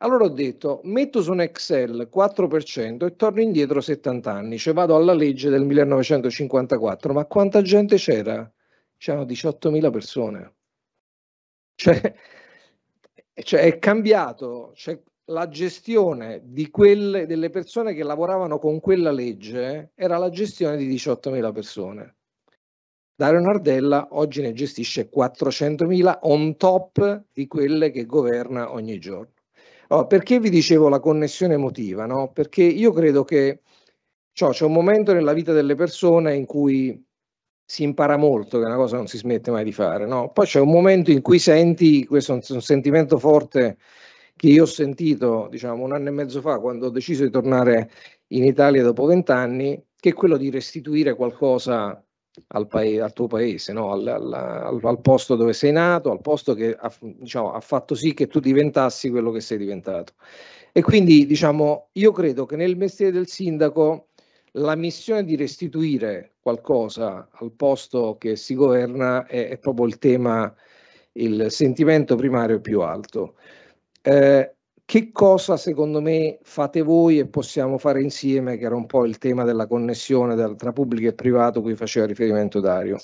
Allora ho detto, metto su un Excel 4% e torno indietro 70 anni, cioè vado alla legge del 1954, ma quanta gente c'era? C'erano 18.000 persone. Cioè, cioè è cambiato, cioè, la gestione quelle, delle persone che lavoravano con quella legge era la gestione di 18.000 persone. Dario Nardella oggi ne gestisce 400.000 on top di quelle che governa ogni giorno. Oh, perché vi dicevo la connessione emotiva? No? Perché io credo che cioè, c'è un momento nella vita delle persone in cui si impara molto, che è una cosa che non si smette mai di fare, no? Poi c'è un momento in cui senti, questo è un, sentimento forte che io ho sentito, diciamo, un anno e mezzo fa, quando ho deciso di tornare in Italia dopo vent'anni, che è quello di restituire qualcosa al, paese, al tuo paese, no? al, al, al, posto dove sei nato, al posto che ha, diciamo, ha fatto sì che tu diventassi quello che sei diventato. E quindi diciamo, io credo che nel mestiere del sindaco la missione di restituire qualcosa al posto che si governa è, è proprio il tema, il sentimento primario più alto. Eh, che cosa secondo me fate voi e possiamo fare insieme, che era un po' il tema della connessione tra pubblico e privato cui faceva riferimento Dario?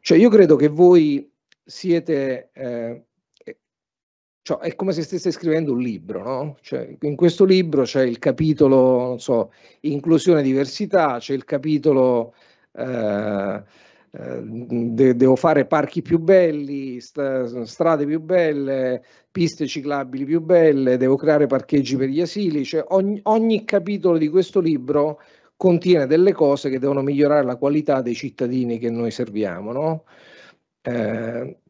Cioè io credo che voi siete, eh, cioè è come se stesse scrivendo un libro, no? Cioè, in questo libro c'è il capitolo, non so, inclusione e diversità, c'è il capitolo... Eh, eh, de- devo fare parchi più belli, st- strade più belle, piste ciclabili più belle, devo creare parcheggi per gli asili, cioè ogni, ogni capitolo di questo libro contiene delle cose che devono migliorare la qualità dei cittadini che noi serviamo. No? Eh,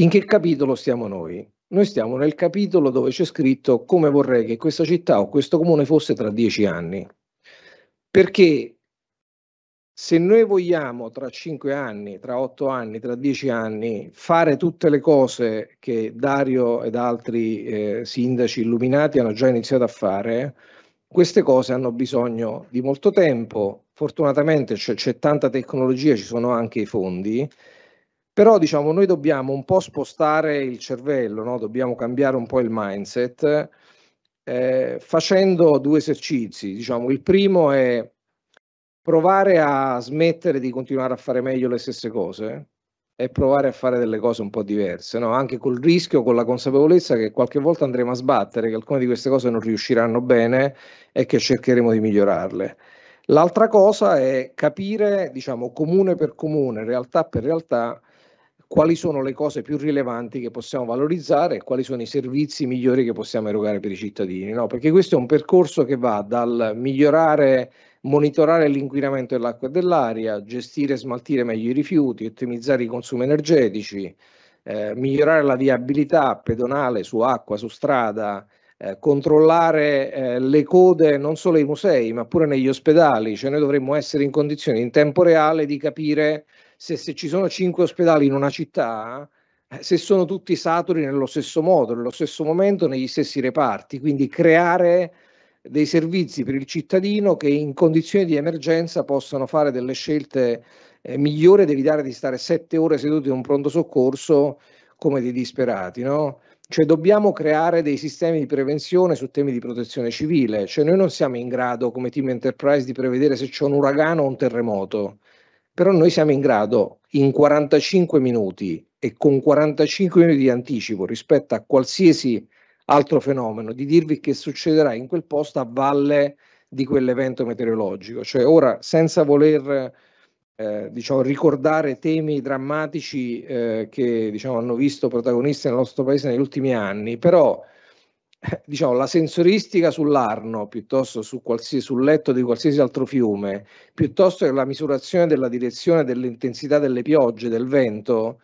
in che capitolo stiamo noi? Noi stiamo nel capitolo dove c'è scritto come vorrei che questa città o questo comune fosse tra dieci anni. Perché se noi vogliamo tra cinque anni, tra otto anni, tra dieci anni fare tutte le cose che Dario ed altri eh, sindaci illuminati hanno già iniziato a fare, queste cose hanno bisogno di molto tempo. Fortunatamente c'è, c'è tanta tecnologia, ci sono anche i fondi. Però diciamo noi dobbiamo un po' spostare il cervello, no? dobbiamo cambiare un po' il mindset eh, facendo due esercizi. Diciamo, il primo è provare a smettere di continuare a fare meglio le stesse cose e provare a fare delle cose un po' diverse, no? anche col rischio, con la consapevolezza che qualche volta andremo a sbattere, che alcune di queste cose non riusciranno bene e che cercheremo di migliorarle. L'altra cosa è capire, diciamo, comune per comune, realtà per realtà, quali sono le cose più rilevanti che possiamo valorizzare e quali sono i servizi migliori che possiamo erogare per i cittadini, no? Perché questo è un percorso che va dal migliorare monitorare l'inquinamento dell'acqua e dell'aria, gestire e smaltire meglio i rifiuti, ottimizzare i consumi energetici, eh, migliorare la viabilità pedonale su acqua, su strada, eh, controllare eh, le code non solo ai musei ma pure negli ospedali, cioè noi dovremmo essere in condizione in tempo reale di capire se, se ci sono cinque ospedali in una città, eh, se sono tutti saturi nello stesso modo, nello stesso momento, negli stessi reparti, quindi creare dei servizi per il cittadino che in condizioni di emergenza possano fare delle scelte eh, migliori ed evitare di stare sette ore seduti in un pronto soccorso come dei disperati, no? Cioè dobbiamo creare dei sistemi di prevenzione su temi di protezione civile, cioè noi non siamo in grado come team enterprise di prevedere se c'è un uragano o un terremoto, però noi siamo in grado in 45 minuti e con 45 minuti di anticipo rispetto a qualsiasi altro fenomeno, di dirvi che succederà in quel posto a valle di quell'evento meteorologico. Cioè ora, senza voler eh, diciamo, ricordare temi drammatici eh, che diciamo, hanno visto protagonisti nel nostro paese negli ultimi anni, però diciamo, la sensoristica sull'Arno, piuttosto su sul letto di qualsiasi altro fiume, piuttosto che la misurazione della direzione dell'intensità delle piogge, del vento,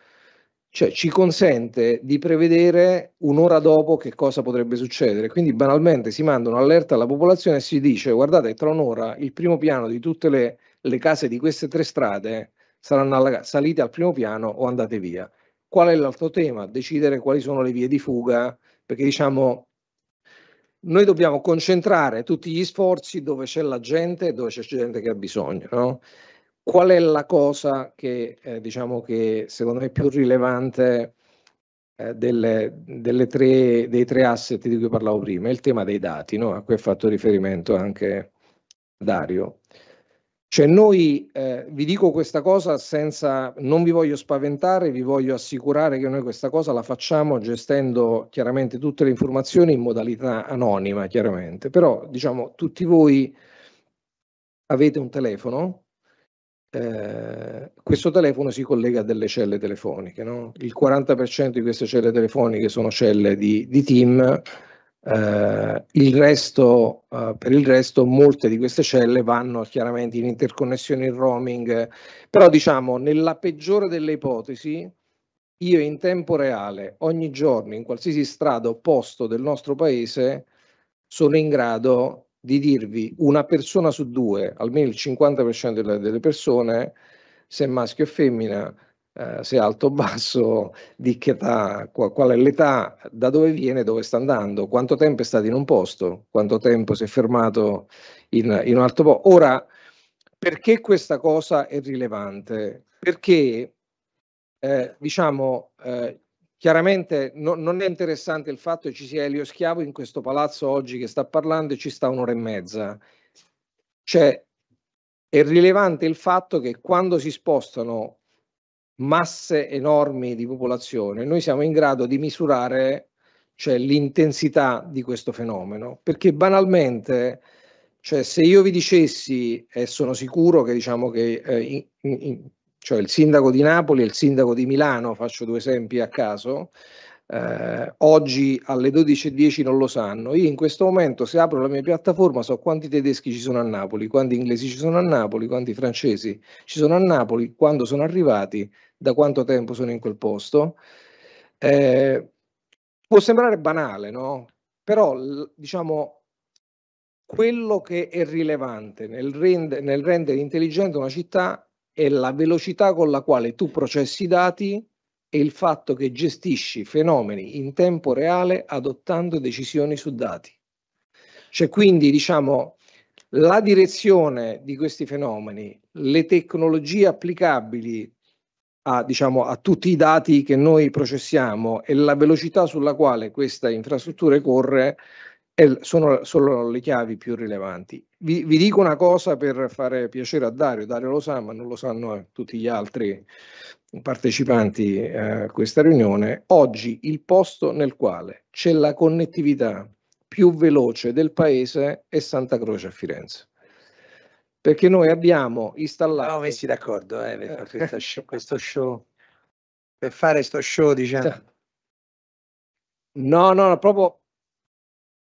cioè ci consente di prevedere un'ora dopo che cosa potrebbe succedere. Quindi banalmente si manda un'allerta alla popolazione e si dice guardate tra un'ora il primo piano di tutte le, le case di queste tre strade saranno alla, salite al primo piano o andate via. Qual è l'altro tema? Decidere quali sono le vie di fuga, perché diciamo noi dobbiamo concentrare tutti gli sforzi dove c'è la gente e dove c'è gente che ha bisogno. No? qual è la cosa che eh, diciamo che secondo me è più rilevante eh, delle, delle tre, dei tre asset di cui parlavo prima? Il tema dei dati, no? a cui ha fatto riferimento anche Dario. Cioè noi eh, vi dico questa cosa senza, non vi voglio spaventare, vi voglio assicurare che noi questa cosa la facciamo gestendo chiaramente tutte le informazioni in modalità anonima, chiaramente, però diciamo tutti voi avete un telefono eh, questo telefono si collega a delle celle telefoniche. No? Il 40% di queste celle telefoniche sono celle di, di team, eh, il resto, eh, per il resto molte di queste celle vanno chiaramente in interconnessione, in roaming, però diciamo nella peggiore delle ipotesi io in tempo reale, ogni giorno, in qualsiasi strada o posto del nostro paese, sono in grado di dirvi una persona su due, almeno il 50% delle, delle persone, se è maschio o femmina, eh, se è alto o basso, di che età, qual, qual è l'età, da dove viene, dove sta andando, quanto tempo è stato in un posto, quanto tempo si è fermato in, in un altro posto. Ora, perché questa cosa è rilevante? Perché eh, diciamo, eh, Chiaramente no, non è interessante il fatto che ci sia Elio Schiavo in questo palazzo oggi che sta parlando e ci sta un'ora e mezza. Cioè, è rilevante il fatto che quando si spostano masse enormi di popolazione, noi siamo in grado di misurare cioè, l'intensità di questo fenomeno, perché banalmente, cioè, se io vi dicessi, e sono sicuro che diciamo che eh, in, in, cioè il sindaco di Napoli e il sindaco di Milano, faccio due esempi a caso, eh, oggi alle 12.10 non lo sanno. Io in questo momento se apro la mia piattaforma so quanti tedeschi ci sono a Napoli, quanti inglesi ci sono a Napoli, quanti francesi ci sono a Napoli, quando sono arrivati, da quanto tempo sono in quel posto. Eh, può sembrare banale, no? Però diciamo quello che è rilevante nel, rend- nel rendere intelligente una città è la velocità con la quale tu processi i dati e il fatto che gestisci fenomeni in tempo reale adottando decisioni su dati. Cioè quindi diciamo la direzione di questi fenomeni, le tecnologie applicabili a, diciamo, a tutti i dati che noi processiamo e la velocità sulla quale questa infrastruttura corre sono, sono le chiavi più rilevanti vi, vi, dico una cosa per fare piacere a Dario, Dario lo sa, ma non lo sanno eh, tutti gli altri partecipanti eh, a questa riunione. Oggi il posto nel quale c'è la connettività più veloce del paese è Santa Croce a Firenze perché noi abbiamo installato. No, messi d'accordo eh, per show, questo show, per fare questo show, diciamo. No, no, no proprio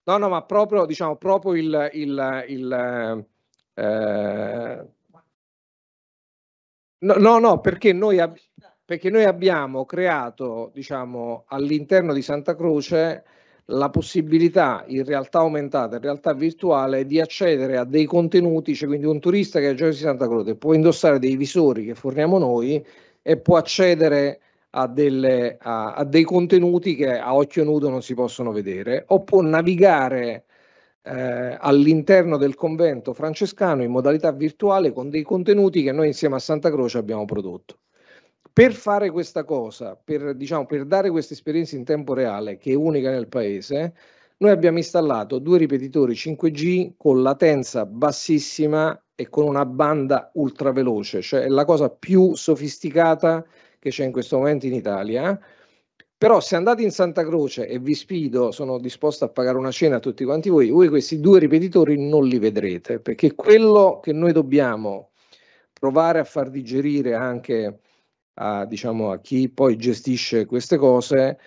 No, no, ma proprio, diciamo, proprio il, il, il eh, no, no, perché noi, ab- perché noi abbiamo creato, diciamo, all'interno di Santa Croce la possibilità in realtà aumentata, in realtà virtuale, di accedere a dei contenuti, cioè quindi un turista che è a Gioia di Santa Croce può indossare dei visori che forniamo noi e può accedere a, delle, a, a, dei contenuti che a occhio nudo non si possono vedere, o può navigare eh, all'interno del convento francescano in modalità virtuale con dei contenuti che noi insieme a Santa Croce abbiamo prodotto. Per fare questa cosa, per, diciamo, per dare questa esperienza in tempo reale, che è unica nel paese, noi abbiamo installato due ripetitori 5G con latenza bassissima e con una banda ultraveloce, cioè è la cosa più sofisticata che c'è in questo momento in Italia. Però se andate in Santa Croce e vi sfido, sono disposto a pagare una cena a tutti quanti voi, voi questi due ripetitori non li vedrete, perché quello che noi dobbiamo provare a far digerire anche a, diciamo, a chi poi gestisce queste cose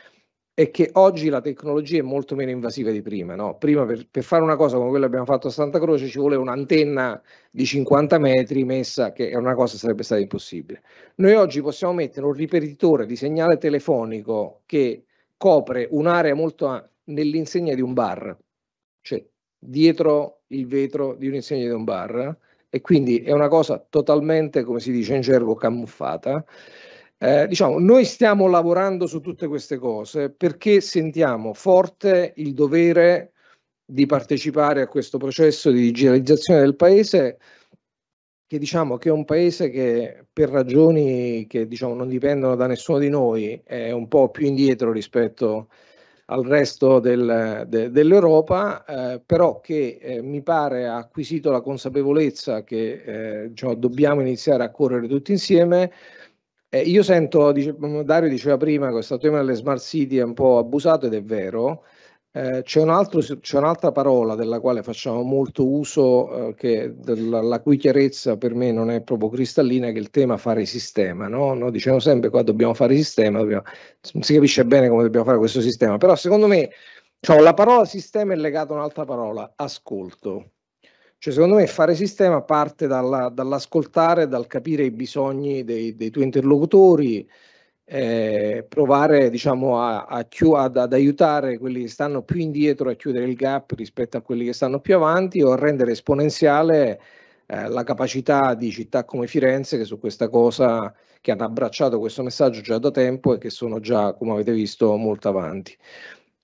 è che oggi la tecnologia è molto meno invasiva di prima. No? Prima per, per, fare una cosa come quella che abbiamo fatto a Santa Croce ci voleva un'antenna di 50 metri messa, che è una cosa che sarebbe stata impossibile. Noi oggi possiamo mettere un ripetitore di segnale telefonico che copre un'area molto nell'insegna di un bar, cioè dietro il vetro di un'insegna di un bar, e quindi è una cosa totalmente, come si dice in gergo, camuffata. Eh, diciamo, noi stiamo lavorando su tutte queste cose perché sentiamo forte il dovere di partecipare a questo processo di digitalizzazione del paese che diciamo che è un paese che per ragioni che diciamo non dipendono da nessuno di noi è un po' più indietro rispetto al resto del, de, dell'Europa, eh, però che eh, mi pare ha acquisito la consapevolezza che eh, diciamo, dobbiamo iniziare a correre tutti insieme eh, io sento, dice, mm, Dario diceva prima, questo tema delle smart city è un po' abusato ed è vero, eh, c'è, un altro, c'è, un'altra parola della quale facciamo molto uso, eh, che, della, la cui chiarezza per me non è proprio cristallina, che è il tema fare sistema. No? No, diciamo sempre qua dobbiamo fare sistema, dobbiamo, non si capisce bene come dobbiamo fare questo sistema, però secondo me cioè, la parola sistema è legata a un'altra parola, ascolto. Cioè, secondo me fare sistema parte dalla, dall'ascoltare, dal capire i bisogni dei, dei tuoi interlocutori, eh, provare diciamo, a, a chi, ad, ad, aiutare quelli che stanno più indietro a chiudere il gap rispetto a quelli che stanno più avanti o a rendere esponenziale eh, la capacità di città come Firenze che su questa cosa, che hanno abbracciato questo messaggio già da tempo e che sono già, come avete visto, molto avanti.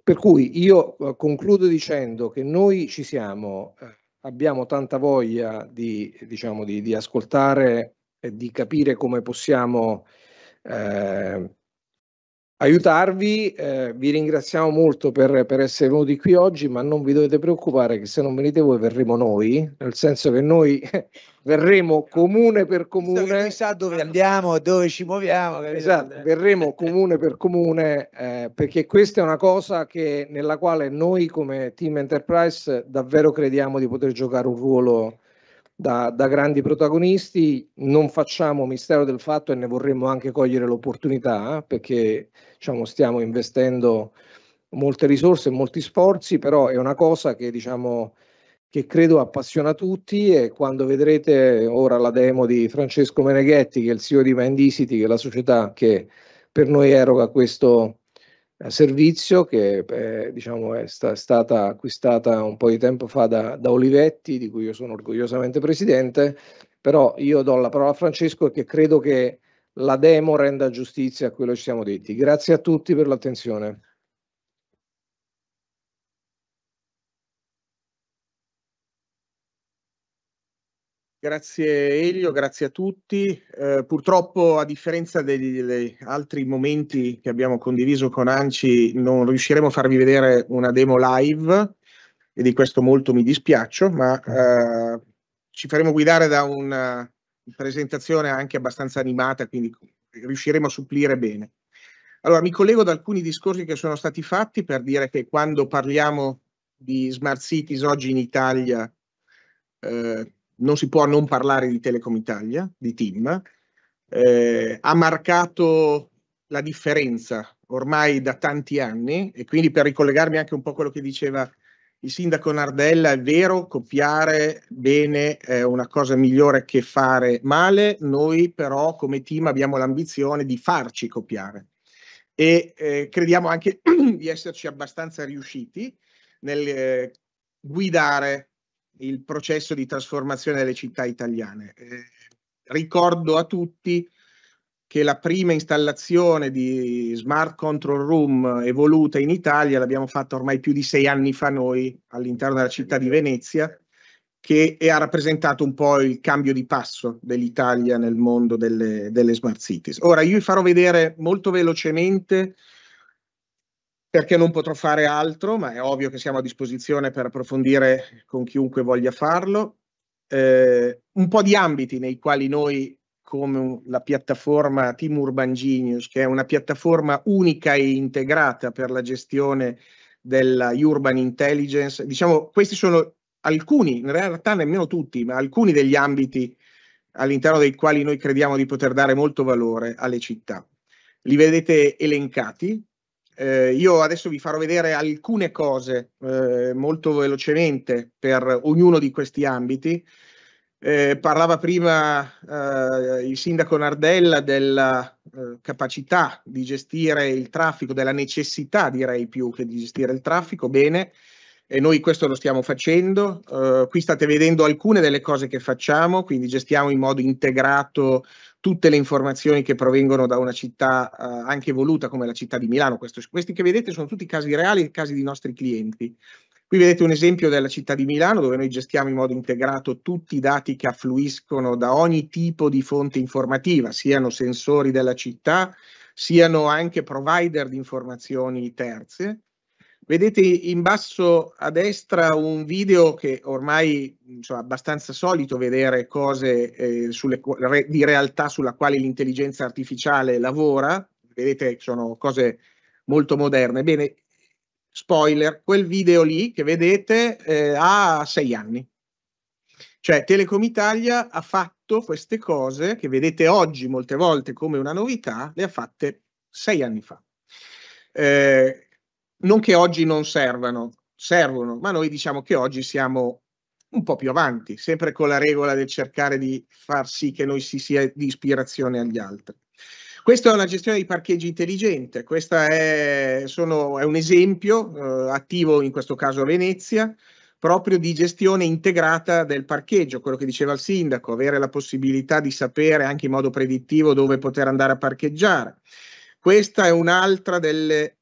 Per cui io eh, concludo dicendo che noi ci siamo. Eh, abbiamo tanta voglia di, diciamo, di, di ascoltare e di capire come possiamo eh, aiutarvi. Eh, vi ringraziamo molto per, per, essere venuti qui oggi, ma non vi dovete preoccupare che se non venite voi verremo noi, nel senso che noi verremo comune per comune. sa dove andiamo, dove ci muoviamo. Esatto, verremo comune per comune eh, perché questa è una cosa che, nella quale noi come Team Enterprise davvero crediamo di poter giocare un ruolo da, da, grandi protagonisti, non facciamo mistero del fatto e ne vorremmo anche cogliere l'opportunità perché diciamo, stiamo investendo molte risorse e molti sforzi, però è una cosa che, diciamo, che credo appassiona tutti e quando vedrete ora la demo di Francesco Meneghetti, che è il CEO di Vendicity, che è la società che per noi eroga questo servizio che eh, diciamo è sta, stata acquistata un po' di tempo fa da, da, Olivetti, di cui io sono orgogliosamente presidente, però io do la parola a Francesco che credo che la demo renda giustizia a quello che ci siamo detti. Grazie a tutti per l'attenzione. Grazie Elio, grazie a tutti. Eh, purtroppo a differenza degli, degli, altri momenti che abbiamo condiviso con Anci non riusciremo a farvi vedere una demo live e di questo molto mi dispiaccio, ma eh, ci faremo guidare da una presentazione anche abbastanza animata, quindi riusciremo a supplire bene. Allora mi collego ad alcuni discorsi che sono stati fatti per dire che quando parliamo di smart cities oggi in Italia eh, non si può non parlare di Telecom Italia, di TIM, eh, ha marcato la differenza ormai da tanti anni e quindi per ricollegarmi anche un po' a quello che diceva il sindaco Nardella, è vero, copiare bene è una cosa migliore che fare male, noi però come team abbiamo l'ambizione di farci copiare e eh, crediamo anche di esserci abbastanza riusciti nel eh, guidare il processo di trasformazione delle città italiane. Eh, ricordo a tutti che la prima installazione di smart control room evoluta in Italia l'abbiamo fatta ormai più di sei anni fa noi all'interno della città di Venezia, che ha rappresentato un po' il cambio di passo dell'Italia nel mondo delle, delle smart cities. Ora io vi farò vedere molto velocemente perché non potrò fare altro, ma è ovvio che siamo a disposizione per approfondire con chiunque voglia farlo. Eh, un po' di ambiti nei quali noi, come la piattaforma Team Urban Genius, che è una piattaforma unica e integrata per la gestione della Urban Intelligence, diciamo questi sono alcuni, in realtà nemmeno tutti, ma alcuni degli ambiti all'interno dei quali noi crediamo di poter dare molto valore alle città. Li vedete elencati eh, io adesso vi farò vedere alcune cose eh, molto velocemente per ognuno di questi ambiti. Eh, parlava prima eh, il sindaco Nardella della eh, capacità di gestire il traffico, della necessità direi più che di gestire il traffico bene e noi questo lo stiamo facendo. Eh, qui state vedendo alcune delle cose che facciamo, quindi gestiamo in modo integrato tutte le informazioni che provengono da una città eh, anche voluta come la città di Milano. Questo, questi che vedete sono tutti casi reali e casi di nostri clienti. Qui vedete un esempio della città di Milano dove noi gestiamo in modo integrato tutti i dati che affluiscono da ogni tipo di fonte informativa, siano sensori della città, siano anche provider di informazioni terze Vedete in basso a destra un video che ormai insomma, abbastanza solito vedere cose eh, sulle, di realtà sulla quale l'intelligenza artificiale lavora, vedete che sono cose molto moderne. Bene, spoiler, quel video lì che vedete eh, ha sei anni. Cioè Telecom Italia ha fatto queste cose che vedete oggi molte volte come una novità, le ha fatte sei anni fa. Eh, non che oggi non servano, servono, ma noi diciamo che oggi siamo un po' più avanti, sempre con la regola del cercare di far sì che noi si sia di ispirazione agli altri. Questa è una gestione di parcheggi intelligente, questo è, è, un esempio eh, attivo in questo caso a Venezia, proprio di gestione integrata del parcheggio, quello che diceva il sindaco, avere la possibilità di sapere anche in modo predittivo dove poter andare a parcheggiare. Questa è un'altra delle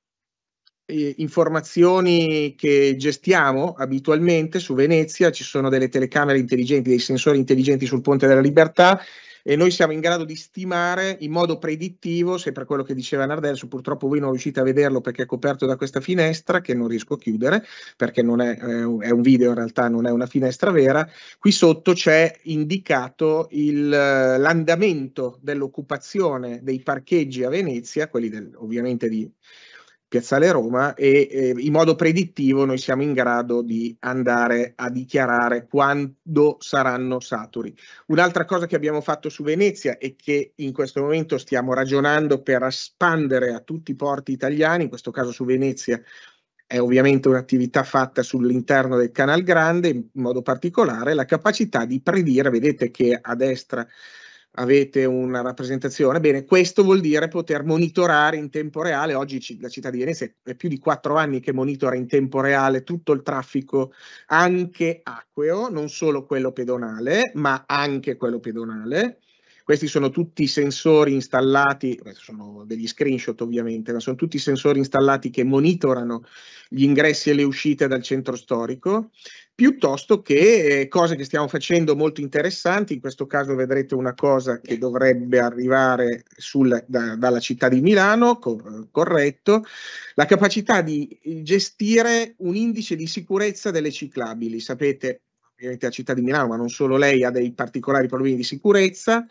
eh, informazioni che gestiamo abitualmente su Venezia, ci sono delle telecamere intelligenti, dei sensori intelligenti sul Ponte della Libertà e noi siamo in grado di stimare in modo predittivo, sempre quello che diceva Nardelso, purtroppo voi non riuscite a vederlo perché è coperto da questa finestra che non riesco a chiudere perché non è, è un video in realtà, non è una finestra vera, qui sotto c'è indicato l'andamento dell'occupazione dei parcheggi a Venezia, quelli del, ovviamente di Piazzale Roma e eh, in modo predittivo noi siamo in grado di andare a dichiarare quando saranno saturi. Un'altra cosa che abbiamo fatto su Venezia e che in questo momento stiamo ragionando per espandere a tutti i porti italiani, in questo caso su Venezia è ovviamente un'attività fatta sull'interno del Canal Grande, in modo particolare la capacità di predire, vedete che a destra avete una rappresentazione. Bene, questo vuol dire poter monitorare in tempo reale. Oggi la città di Venezia è più di quattro anni che monitora in tempo reale tutto il traffico, anche acqueo, non solo quello pedonale, ma anche quello pedonale. Questi sono tutti i sensori installati, sono degli screenshot ovviamente, ma sono tutti i sensori installati che monitorano gli ingressi e le uscite dal centro storico, piuttosto che eh, cose che stiamo facendo molto interessanti, in questo caso vedrete una cosa che dovrebbe arrivare sul, da, dalla città di Milano, corretto, la capacità di gestire un indice di sicurezza delle ciclabili. Sapete, ovviamente la città di Milano, ma non solo lei, ha dei particolari problemi di sicurezza.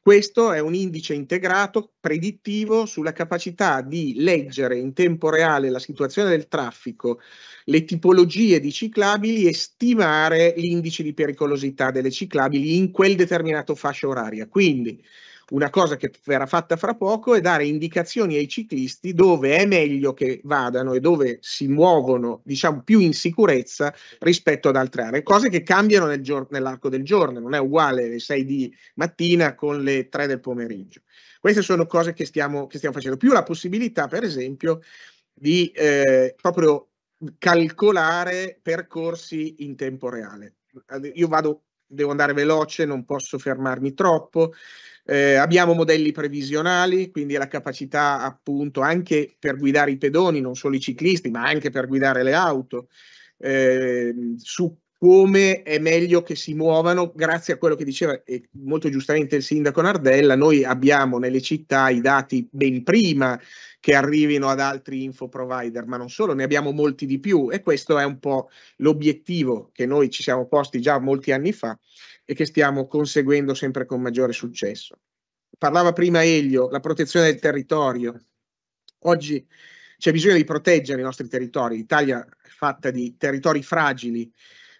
Questo è un indice integrato predittivo sulla capacità di leggere in tempo reale la situazione del traffico, le tipologie di ciclabili e stimare l'indice di pericolosità delle ciclabili in quel determinato fascia oraria. Quindi una cosa che verrà fatta fra poco è dare indicazioni ai ciclisti dove è meglio che vadano e dove si muovono, diciamo, più in sicurezza rispetto ad altre aree, cose che cambiano nel gior- nell'arco del giorno, non è uguale le 6 di mattina con le 3 del pomeriggio. Queste sono cose che stiamo, che stiamo facendo, più la possibilità, per esempio, di eh, proprio calcolare percorsi in tempo reale. Io vado devo andare veloce, non posso fermarmi troppo. Eh, abbiamo modelli previsionali, quindi la capacità appunto anche per guidare i pedoni, non solo i ciclisti, ma anche per guidare le auto, eh, su come è meglio che si muovano, grazie a quello che diceva e molto giustamente il sindaco Nardella, noi abbiamo nelle città i dati ben prima che arrivino ad altri info provider, ma non solo, ne abbiamo molti di più e questo è un po' l'obiettivo che noi ci siamo posti già molti anni fa e che stiamo conseguendo sempre con maggiore successo. Parlava prima Elio, la protezione del territorio. Oggi c'è bisogno di proteggere i nostri territori, l'Italia è fatta di territori fragili.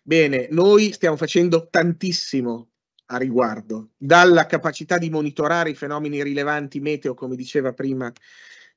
Bene, noi stiamo facendo tantissimo a riguardo, dalla capacità di monitorare i fenomeni rilevanti meteo, come diceva prima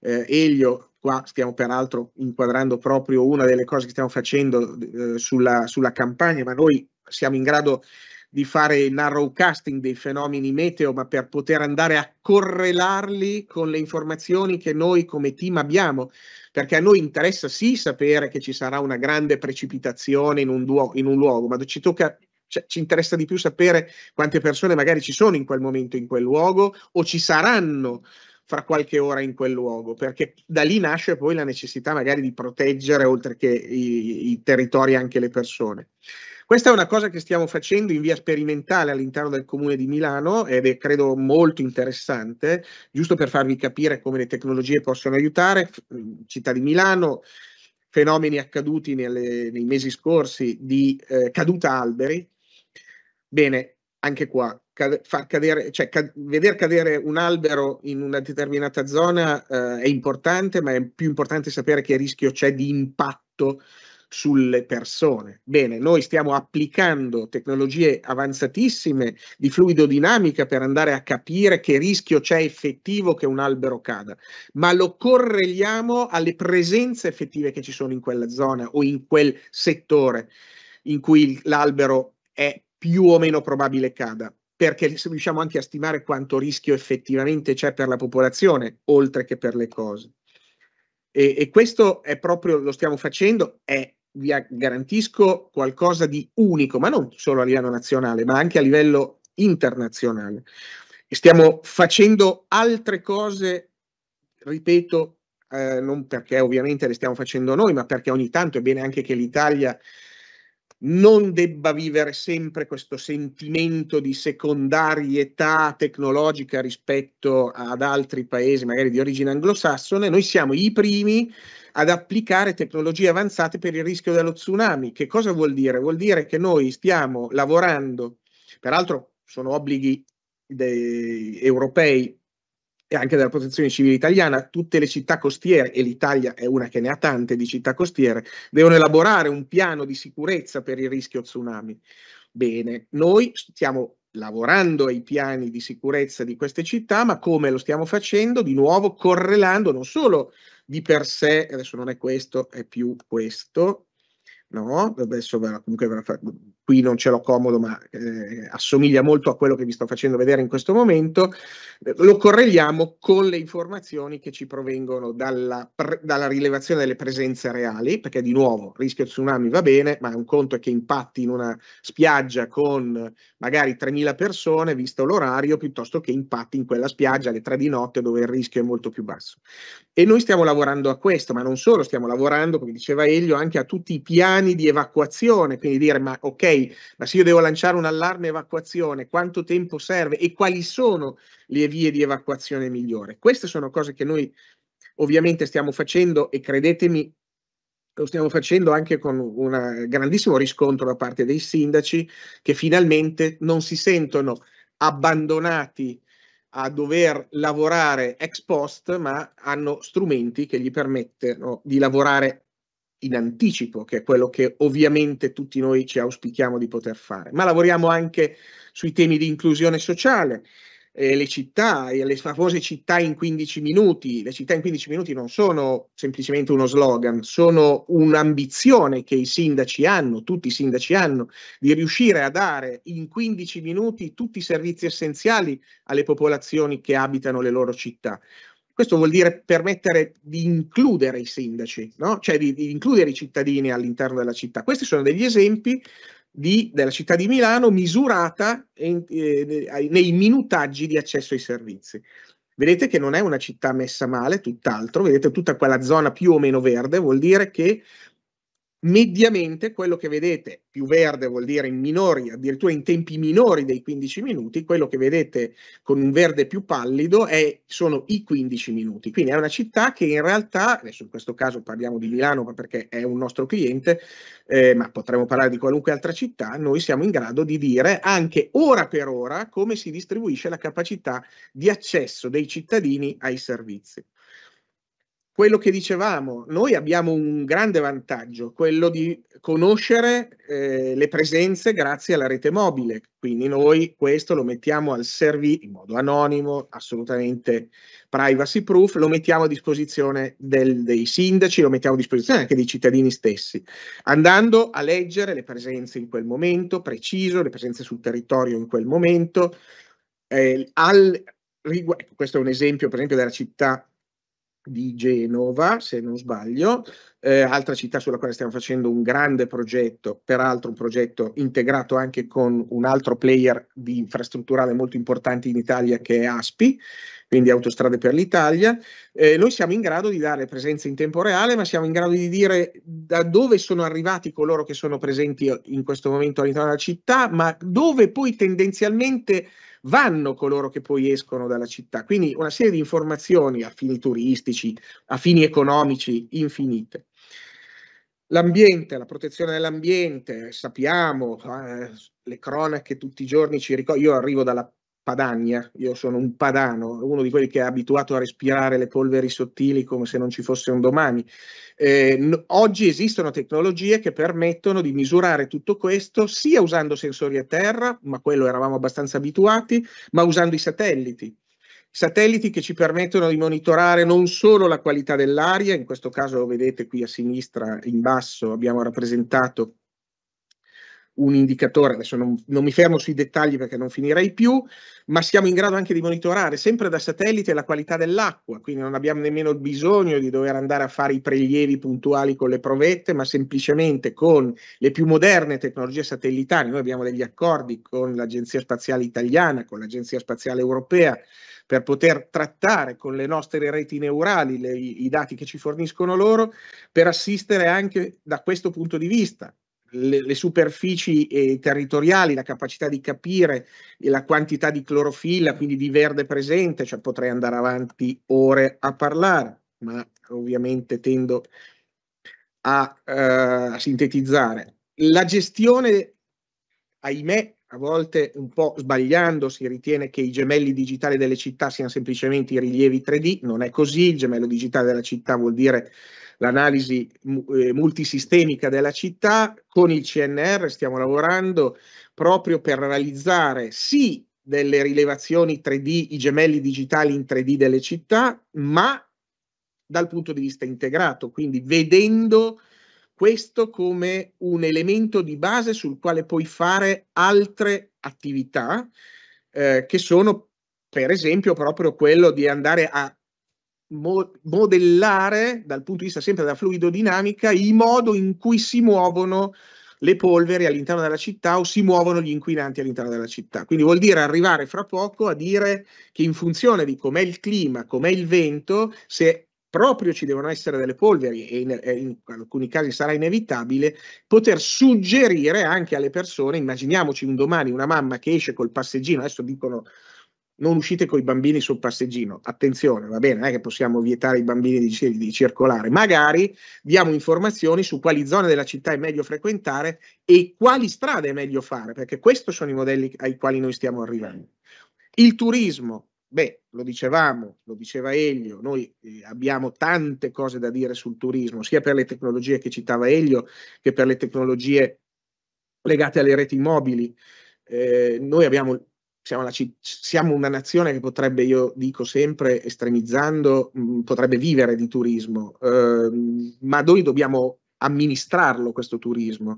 eh, Elio, qua stiamo peraltro inquadrando proprio una delle cose che stiamo facendo eh, sulla, sulla campagna, ma noi siamo in grado di fare il narrow casting dei fenomeni meteo, ma per poter andare a correlarli con le informazioni che noi come team abbiamo, perché a noi interessa sì sapere che ci sarà una grande precipitazione in un, duo, in un luogo, ma ci tocca cioè, ci interessa di più sapere quante persone magari ci sono in quel momento in quel luogo o ci saranno fra qualche ora in quel luogo, perché da lì nasce poi la necessità magari di proteggere oltre che i, i territori anche le persone. Questa è una cosa che stiamo facendo in via sperimentale all'interno del comune di Milano ed è credo molto interessante, giusto per farvi capire come le tecnologie possono aiutare. Mm, città di Milano, fenomeni accaduti nelle, nei mesi scorsi di eh, caduta alberi. Bene, anche qua far cadere, cioè cad, veder cadere un albero in una determinata zona eh, è importante, ma è più importante sapere che rischio c'è di impatto sulle persone. Bene, noi stiamo applicando tecnologie avanzatissime di fluidodinamica per andare a capire che rischio c'è effettivo che un albero cada, ma lo correliamo alle presenze effettive che ci sono in quella zona o in quel settore in cui l'albero è più o meno probabile cada perché riusciamo anche a stimare quanto rischio effettivamente c'è per la popolazione, oltre che per le cose. E, e questo è proprio, lo stiamo facendo, è, vi garantisco, qualcosa di unico, ma non solo a livello nazionale, ma anche a livello internazionale. E stiamo facendo altre cose, ripeto, eh, non perché ovviamente le stiamo facendo noi, ma perché ogni tanto è bene anche che l'Italia non debba vivere sempre questo sentimento di secondarietà tecnologica rispetto ad altri paesi, magari di origine anglosassone, noi siamo i primi ad applicare tecnologie avanzate per il rischio dello tsunami. Che cosa vuol dire? Vuol dire che noi stiamo lavorando, peraltro sono obblighi europei e anche della protezione civile italiana, tutte le città costiere, e l'Italia è una che ne ha tante di città costiere, devono elaborare un piano di sicurezza per il rischio tsunami. Bene, noi stiamo lavorando ai piani di sicurezza di queste città, ma come lo stiamo facendo? Di nuovo correlando non solo di per sé, adesso non è questo, è più questo, no? Adesso comunque qui non ce l'ho comodo, ma eh, assomiglia molto a quello che vi sto facendo vedere in questo momento. Lo correliamo con le informazioni che ci provengono dalla, dalla rilevazione delle presenze reali, perché di nuovo rischio tsunami va bene, ma un conto è che impatti in una spiaggia con magari 3.000 persone, visto l'orario, piuttosto che impatti in quella spiaggia alle 3 di notte dove il rischio è molto più basso. E noi stiamo lavorando a questo, ma non solo, stiamo lavorando, come diceva Elio, anche a tutti i piani di evacuazione, quindi dire, ma ok, ma se io devo lanciare un allarme evacuazione, quanto tempo serve e quali sono le vie di evacuazione migliore? Queste sono cose che noi ovviamente stiamo facendo e credetemi, lo stiamo facendo anche con un grandissimo riscontro da parte dei sindaci che finalmente non si sentono abbandonati a dover lavorare ex post, ma hanno strumenti che gli permettono di lavorare in anticipo, che è quello che ovviamente tutti noi ci auspichiamo di poter fare. Ma lavoriamo anche sui temi di inclusione sociale, eh, le città, le famose città in 15 minuti. Le città in 15 minuti non sono semplicemente uno slogan, sono un'ambizione che i sindaci hanno, tutti i sindaci hanno, di riuscire a dare in 15 minuti tutti i servizi essenziali alle popolazioni che abitano le loro città. Questo vuol dire permettere di includere i sindaci, no? cioè di, di includere i cittadini all'interno della città. Questi sono degli esempi di, della città di Milano misurata in, eh, nei minutaggi di accesso ai servizi. Vedete che non è una città messa male, tutt'altro, vedete tutta quella zona più o meno verde, vuol dire che mediamente quello che vedete, più verde vuol dire in minori, addirittura in tempi minori dei 15 minuti, quello che vedete con un verde più pallido è, sono i 15 minuti. Quindi è una città che in realtà, adesso in questo caso parliamo di Milano perché è un nostro cliente, eh, ma potremmo parlare di qualunque altra città, noi siamo in grado di dire anche ora per ora come si distribuisce la capacità di accesso dei cittadini ai servizi quello che dicevamo, noi abbiamo un grande vantaggio, quello di conoscere eh, le presenze grazie alla rete mobile, quindi noi questo lo mettiamo al servizio in modo anonimo, assolutamente privacy proof, lo mettiamo a disposizione del, dei sindaci, lo mettiamo a disposizione anche dei cittadini stessi, andando a leggere le presenze in quel momento, preciso, le presenze sul territorio in quel momento, eh, al, ecco, questo è un esempio per esempio della città di Genova, se non sbaglio, eh, altra città sulla quale stiamo facendo un grande progetto, peraltro un progetto integrato anche con un altro player di infrastrutturale molto importante in Italia che è ASPI, quindi Autostrade per l'Italia. Eh, noi siamo in grado di dare presenza in tempo reale, ma siamo in grado di dire da dove sono arrivati coloro che sono presenti in questo momento all'interno della città, ma dove poi tendenzialmente vanno coloro che poi escono dalla città. Quindi una serie di informazioni a fini turistici, a fini economici infinite. L'ambiente, la protezione dell'ambiente, sappiamo, eh, le cronache tutti i giorni ci ricordano, io arrivo dalla Padania, io sono un padano, uno di quelli che è abituato a respirare le polveri sottili come se non ci fosse un domani. Eh, n- oggi esistono tecnologie che permettono di misurare tutto questo sia usando sensori a terra, ma quello eravamo abbastanza abituati, ma usando i satelliti. Satelliti che ci permettono di monitorare non solo la qualità dell'aria, in questo caso vedete qui a sinistra in basso abbiamo rappresentato un indicatore, adesso non, non, mi fermo sui dettagli perché non finirei più, ma siamo in grado anche di monitorare sempre da satellite la qualità dell'acqua, quindi non abbiamo nemmeno bisogno di dover andare a fare i prelievi puntuali con le provette, ma semplicemente con le più moderne tecnologie satellitari. Noi abbiamo degli accordi con l'Agenzia Spaziale Italiana, con l'Agenzia Spaziale Europea, per poter trattare con le nostre reti neurali le, i dati che ci forniscono loro, per assistere anche da questo punto di vista le, le superfici eh, territoriali, la capacità di capire eh, la quantità di clorofilla, quindi di verde presente, cioè potrei andare avanti ore a parlare, ma ovviamente tendo a, eh, a sintetizzare. La gestione, ahimè, a volte un po' sbagliando si ritiene che i gemelli digitali delle città siano semplicemente i rilievi 3D, non è così, il gemello digitale della città vuol dire l'analisi eh, multisistemica della città, con il CNR stiamo lavorando proprio per realizzare sì delle rilevazioni 3D, i gemelli digitali in 3D delle città, ma dal punto di vista integrato, quindi vedendo questo come un elemento di base sul quale puoi fare altre attività eh, che sono per esempio proprio quello di andare a mo modellare dal punto di vista sempre della fluidodinamica il modo in cui si muovono le polveri all'interno della città o si muovono gli inquinanti all'interno della città. Quindi vuol dire arrivare fra poco a dire che in funzione di com'è il clima, com'è il vento, se proprio ci devono essere delle polveri e in, in alcuni casi sarà inevitabile, poter suggerire anche alle persone, immaginiamoci un domani una mamma che esce col passeggino, adesso dicono non uscite con i bambini sul passeggino, attenzione, va bene, non è che possiamo vietare i bambini di, di, circolare, magari diamo informazioni su quali zone della città è meglio frequentare e quali strade è meglio fare, perché questi sono i modelli ai quali noi stiamo arrivando. Il turismo, Beh, lo dicevamo, lo diceva Elio, noi eh, abbiamo tante cose da dire sul turismo, sia per le tecnologie che citava Elio che per le tecnologie legate alle reti mobili. Eh, noi abbiamo, siamo, la, siamo, una nazione che potrebbe, io dico sempre, estremizzando, mh, mm, potrebbe vivere di turismo, eh, ma noi dobbiamo amministrarlo questo turismo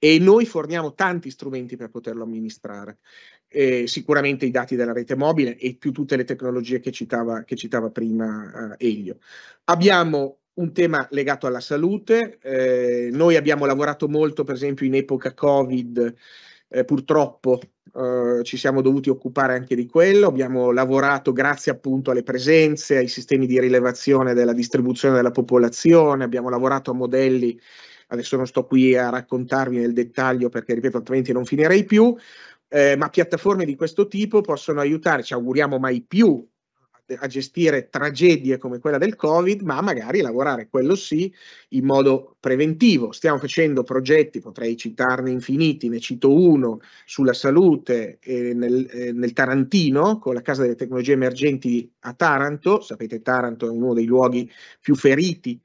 e noi forniamo tanti strumenti per poterlo amministrare. Eh, sicuramente i dati della rete mobile e più tutte le tecnologie che citava, che citava prima eh, Elio. Abbiamo un tema legato alla salute, eh, noi abbiamo lavorato molto per esempio in epoca Covid, eh, purtroppo eh, ci siamo dovuti occupare anche di quello, abbiamo lavorato grazie appunto alle presenze, ai sistemi di rilevazione della distribuzione della popolazione, abbiamo lavorato a modelli adesso non sto qui a raccontarvi nel dettaglio perché, ripeto, altrimenti non finirei più, eh, ma piattaforme di questo tipo possono aiutare, ci auguriamo mai più, a gestire tragedie come quella del Covid, ma magari lavorare, quello sì, in modo preventivo. Stiamo facendo progetti, potrei citarne infiniti, ne cito uno sulla salute eh, nel, eh, nel, Tarantino, con la Casa delle Tecnologie Emergenti a Taranto. Sapete, Taranto è uno dei luoghi più feriti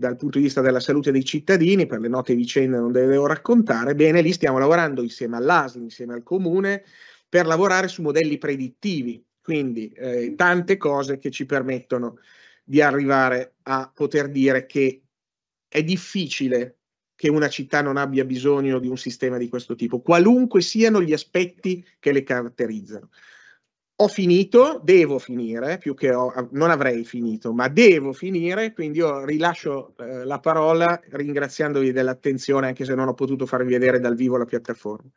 dal punto di vista della salute dei cittadini, per le note vicende non devo raccontare, bene, lì stiamo lavorando insieme all'ASL, insieme al comune, per lavorare su modelli predittivi, quindi eh, tante cose che ci permettono di arrivare a poter dire che è difficile che una città non abbia bisogno di un sistema di questo tipo, qualunque siano gli aspetti che le caratterizzano ho finito, devo finire, più che ho, non avrei finito, ma devo finire, quindi io rilascio eh, la parola ringraziandovi dell'attenzione, anche se non ho potuto farvi vedere dal vivo la piattaforma.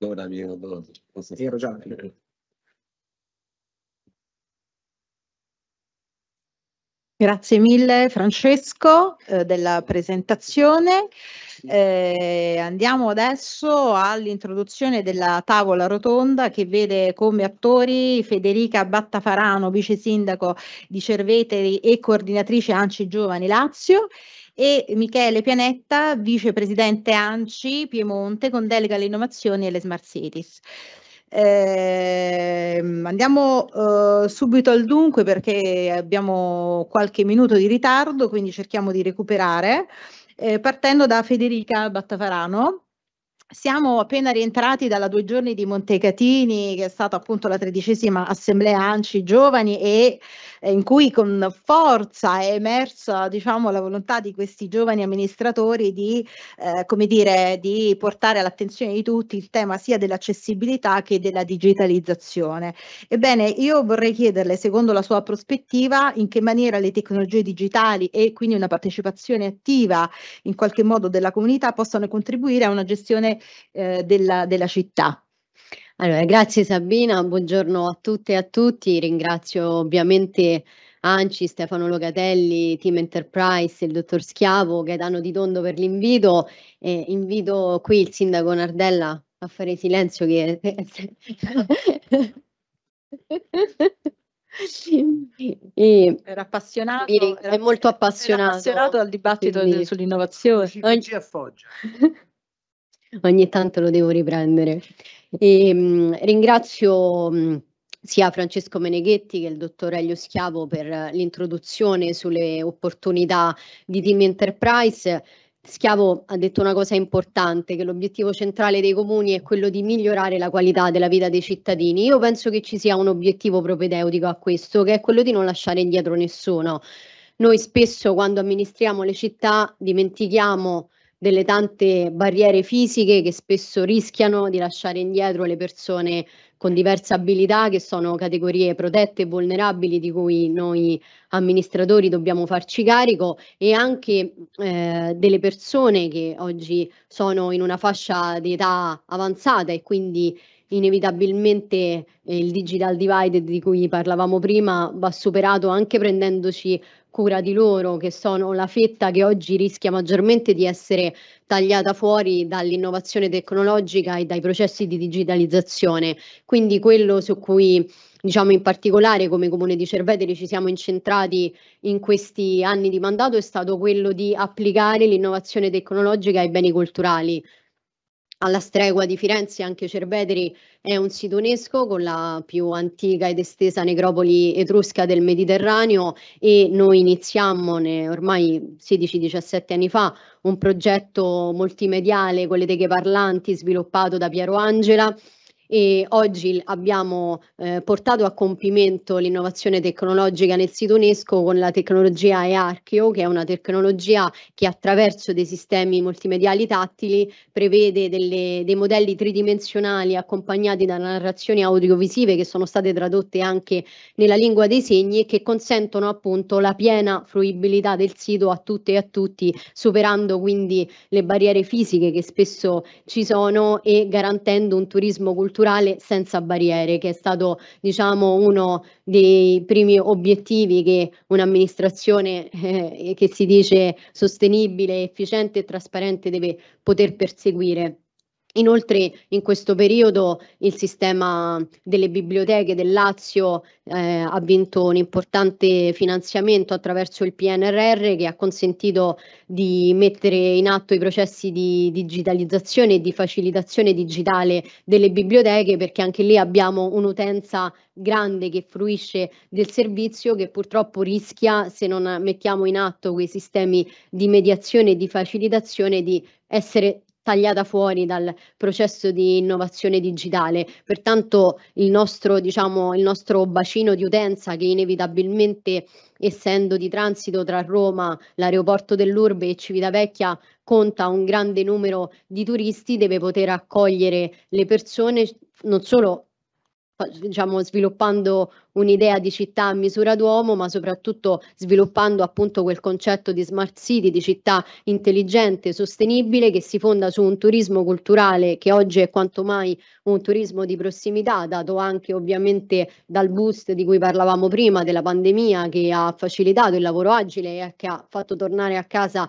Allora, io, posso... Ero già finito. Grazie mille Francesco eh, della presentazione. Eh, andiamo adesso all'introduzione della tavola rotonda che vede come attori Federica Battafarano, vice sindaco di Cerveteri e coordinatrice ANCI Giovani Lazio e Michele Pianetta, vicepresidente ANCI Piemonte con delega alle innovazioni e alle smart cities. Eh, andiamo eh, subito al dunque perché abbiamo qualche minuto di ritardo, quindi cerchiamo di recuperare. Eh, partendo da Federica Battafarano, siamo appena rientrati dalla due giorni di Montecatini, che è stata appunto la tredicesima assemblea ANCI Giovani e eh, in cui con forza è emersa diciamo, la volontà di questi giovani amministratori di, eh, come dire, di portare all'attenzione di tutti il tema sia dell'accessibilità che della digitalizzazione. Ebbene, io vorrei chiederle, secondo la sua prospettiva, in che maniera le tecnologie digitali e quindi una partecipazione attiva in qualche modo della comunità possano contribuire a una gestione eh, della, della città. Allora, grazie Sabina, buongiorno a tutte e a tutti. Ringrazio ovviamente Anci, Stefano Logatelli, Team Enterprise, il dottor Schiavo, Gaetano Di Tondo per l'invito. Eh, invito qui il sindaco Nardella a fare silenzio che... E era appassionato, era, è molto appassionato, appassionato al dibattito quindi, sull'innovazione. Ogni, ogni tanto lo devo riprendere. E, mh, ringrazio mh, sia Francesco Meneghetti che il dottor Elio Schiavo per eh, l'introduzione sulle opportunità di Team Enterprise. Schiavo ha detto una cosa importante, che l'obiettivo centrale dei comuni è quello di migliorare la qualità della vita dei cittadini. Io penso che ci sia un obiettivo propedeutico a questo, che è quello di non lasciare indietro nessuno. Noi spesso quando amministriamo le città dimentichiamo delle tante barriere fisiche che spesso rischiano di lasciare indietro le persone con diverse abilità che sono categorie protette e vulnerabili di cui noi amministratori dobbiamo farci carico e anche eh, delle persone che oggi sono in una fascia di età avanzata e quindi inevitabilmente eh, il digital divide di cui parlavamo prima va superato anche prendendoci cura di loro, che sono la fetta che oggi rischia maggiormente di essere tagliata fuori dall'innovazione tecnologica e dai processi di digitalizzazione. Quindi quello su cui diciamo in particolare come Comune di Cerveteri ci siamo incentrati in questi anni di mandato è stato quello di applicare l'innovazione tecnologica ai beni culturali, alla stregua di Firenze anche Cerveteri è un sito UNESCO con la più antica ed estesa necropoli etrusca del Mediterraneo e noi iniziamo ormai 16-17 anni fa un progetto multimediale con le teche parlanti sviluppato da Piero Angela e oggi abbiamo eh, portato a compimento l'innovazione tecnologica nel sito UNESCO con la tecnologia EARCHIO, che è una tecnologia che attraverso dei sistemi multimediali tattili prevede delle, dei modelli tridimensionali accompagnati da narrazioni audiovisive che sono state tradotte anche nella lingua dei segni e che consentono appunto la piena fruibilità del sito a tutte e a tutti, superando quindi le barriere fisiche che spesso ci sono e garantendo un turismo culturale culturale senza barriere, che è stato diciamo, uno dei primi obiettivi che un'amministrazione eh, che si dice sostenibile, efficiente e trasparente deve poter perseguire. Inoltre in questo periodo il sistema delle biblioteche del Lazio eh, ha vinto un importante finanziamento attraverso il PNRR che ha consentito di mettere in atto i processi di digitalizzazione e di facilitazione digitale delle biblioteche perché anche lì abbiamo un'utenza grande che fruisce del servizio che purtroppo rischia se non mettiamo in atto quei sistemi di mediazione e di facilitazione di essere tagliata fuori dal processo di innovazione digitale. Pertanto il nostro, diciamo, il nostro bacino di utenza che inevitabilmente essendo di transito tra Roma, l'aeroporto dell'Urbe e Civitavecchia conta un grande numero di turisti, deve poter accogliere le persone non solo diciamo, sviluppando un'idea di città a misura d'uomo, ma soprattutto sviluppando appunto quel concetto di smart city, di città intelligente, sostenibile, che si fonda su un turismo culturale che oggi è quanto mai un turismo di prossimità, dato anche ovviamente dal boost di cui parlavamo prima, della pandemia che ha facilitato il lavoro agile e che ha fatto tornare a casa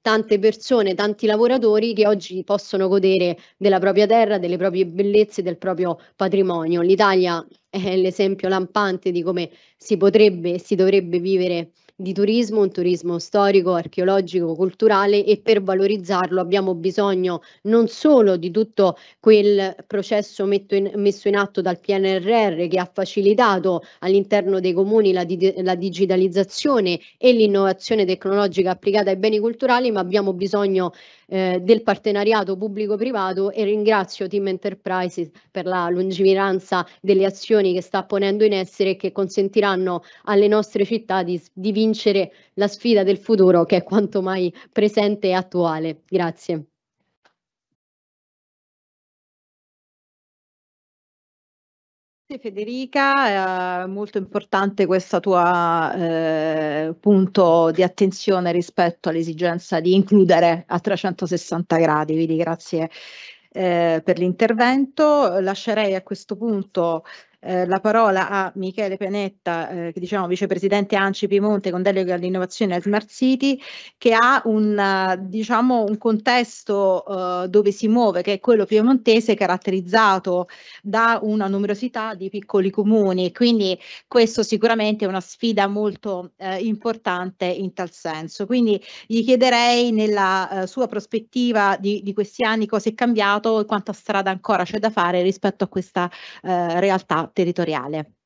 tante persone, tanti lavoratori che oggi possono godere della propria terra, delle proprie bellezze, del proprio patrimonio. L'Italia è l'esempio lampante di come si potrebbe e si dovrebbe vivere di turismo, un turismo storico, archeologico, culturale e per valorizzarlo abbiamo bisogno non solo di tutto quel processo in, messo in atto dal PNRR che ha facilitato all'interno dei comuni la, la digitalizzazione e l'innovazione tecnologica applicata ai beni culturali, ma abbiamo bisogno eh, del partenariato pubblico-privato e ringrazio Team Enterprises per la lungimiranza delle azioni che sta ponendo in essere e che consentiranno alle nostre città di, di vincere la sfida del futuro che è quanto mai presente e attuale. Grazie. Federica, eh, molto importante questo tuo eh, punto di attenzione rispetto all'esigenza di includere a 360 gradi, quindi grazie eh, per l'intervento. Lascerei a questo punto eh, la parola a Michele Pianetta, eh, diciamo vicepresidente ANCI Piemonte con delega all'innovazione al Smart City, che ha un, eh, diciamo, un contesto eh, dove si muove, che è quello piemontese caratterizzato da una numerosità di piccoli comuni. Quindi questo sicuramente è una sfida molto eh, importante in tal senso. Quindi gli chiederei nella eh, sua prospettiva di, di, questi anni cosa è cambiato e quanta strada ancora c'è da fare rispetto a questa realtà territoriale.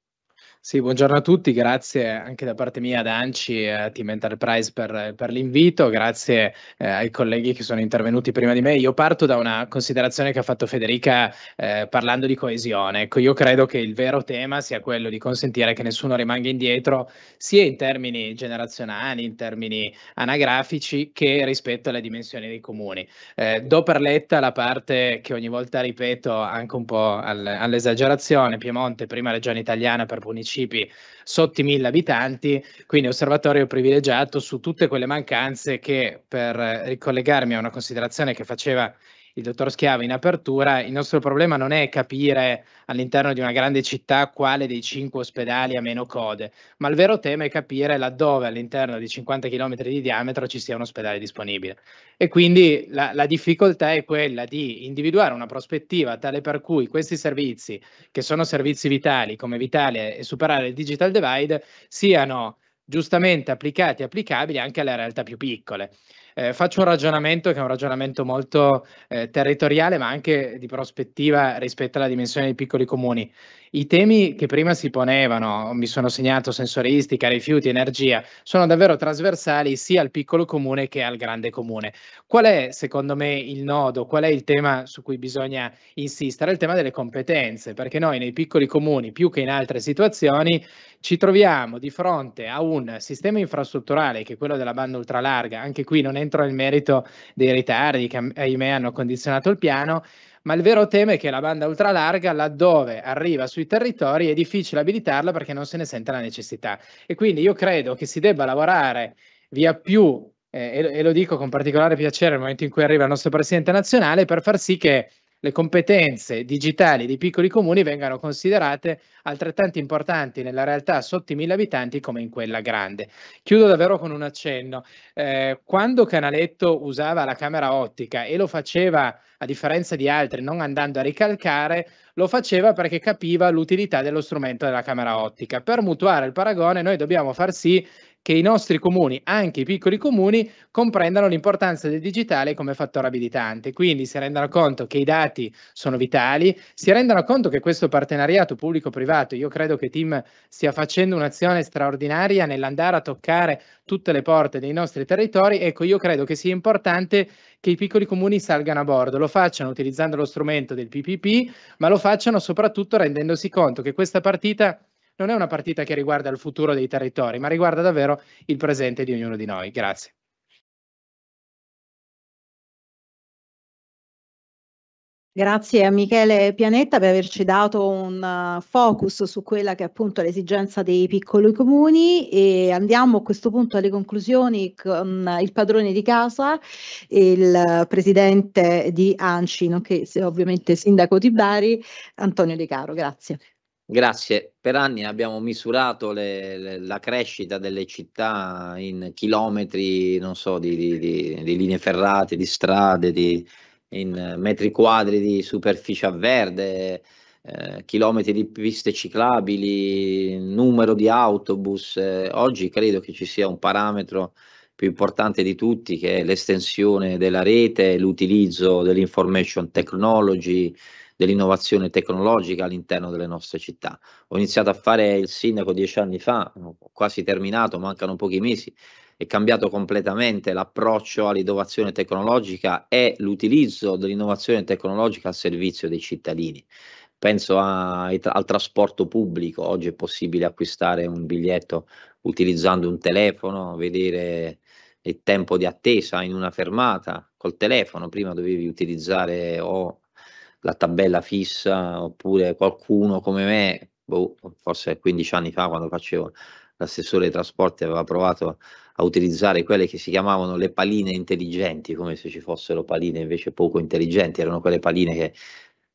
Sì, buongiorno a tutti, grazie anche da parte mia ad ANCI e a Team Enterprise per, per l'invito, grazie eh, ai colleghi che sono intervenuti prima di me. Io parto da una considerazione che ha fatto Federica eh, parlando di coesione. Ecco, io credo che il vero tema sia quello di consentire che nessuno rimanga indietro, sia in termini generazionali, in termini anagrafici, che rispetto alle dimensioni dei comuni. Eh, do per letta la parte che ogni volta ripeto anche un po' all'esagerazione, Piemonte, prima regione italiana per punicità municipi sotto i mille abitanti, quindi osservatorio privilegiato su tutte quelle mancanze che, per ricollegarmi a una considerazione che faceva il dottor Schiava in apertura, il nostro problema non è capire all'interno di una grande città quale dei cinque ospedali ha meno code, ma il vero tema è capire laddove all'interno di 50 km di diametro ci sia un ospedale disponibile. E quindi la, la difficoltà è quella di individuare una prospettiva tale per cui questi servizi, che sono servizi vitali come Vitale e superare il digital divide, siano giustamente applicati e applicabili anche alle realtà più piccole eh, faccio un ragionamento che è un ragionamento molto eh, territoriale, ma anche di prospettiva rispetto alla dimensione dei piccoli comuni. I temi che prima si ponevano, mi sono segnato sensoristica, rifiuti, energia, sono davvero trasversali sia al piccolo comune che al grande comune. Qual è, secondo me, il nodo? Qual è il tema su cui bisogna insistere? Il tema delle competenze, perché noi nei piccoli comuni, più che in altre situazioni, ci troviamo di fronte a un sistema infrastrutturale che è quello della banda ultralarga, anche qui non entro nel merito dei ritardi che ahimè hanno condizionato il piano, ma il vero tema è che la banda ultralarga, laddove arriva sui territori, è difficile abilitarla perché non se ne sente la necessità. E quindi io credo che si debba lavorare via più, eh, e, e lo dico con particolare piacere nel momento in cui arriva il nostro Presidente nazionale, per far sì che le competenze digitali dei piccoli comuni vengano considerate altrettanto importanti nella realtà sotto i mille abitanti come in quella grande. Chiudo davvero con un accenno. Eh, quando Canaletto usava la camera ottica e lo faceva a differenza di altri, non andando a ricalcare, lo faceva perché capiva l'utilità dello strumento della camera ottica. Per mutuare il paragone noi dobbiamo far sì che i nostri comuni, anche i piccoli comuni, comprendano l'importanza del digitale come fattore abilitante, quindi si rendano conto che i dati sono vitali, si rendano conto che questo partenariato pubblico-privato, io credo che Tim stia facendo un'azione straordinaria nell'andare a toccare tutte le porte dei nostri territori, ecco io credo che sia importante che i piccoli comuni salgano a bordo, lo facciano utilizzando lo strumento del PPP, ma lo facciano soprattutto rendendosi conto che questa partita non è una partita che riguarda il futuro dei territori, ma riguarda davvero il presente di ognuno di noi. Grazie. Grazie a Michele Pianetta per averci dato un uh, focus su quella che è appunto l'esigenza dei piccoli comuni e andiamo a questo punto alle conclusioni con il padrone di casa, il presidente di ANCI, nonché ovviamente sindaco di Bari, Antonio De Caro. Grazie. Grazie. Per anni abbiamo misurato le, le, la crescita delle città in chilometri, non so, di, di, di, di linee ferrate, di strade, in metri quadri di superficie a verde, eh, chilometri di piste ciclabili, numero di autobus. Eh, oggi credo che ci sia un parametro più importante di tutti che è l'estensione della rete, l'utilizzo dell'information technology, dell'innovazione tecnologica all'interno delle nostre città. Ho iniziato a fare il sindaco dieci anni fa, quasi terminato, mancano pochi mesi, è cambiato completamente l'approccio all'innovazione tecnologica e l'utilizzo dell'innovazione tecnologica al servizio dei cittadini. Penso a, al trasporto pubblico, oggi è possibile acquistare un biglietto utilizzando un telefono, vedere il tempo di attesa in una fermata col telefono, prima dovevi utilizzare o la tabella fissa oppure qualcuno come me, boh, forse 15 anni fa quando facevo l'assessore dei trasporti aveva provato a utilizzare quelle che si chiamavano le paline intelligenti, come se ci fossero paline invece poco intelligenti, erano quelle paline che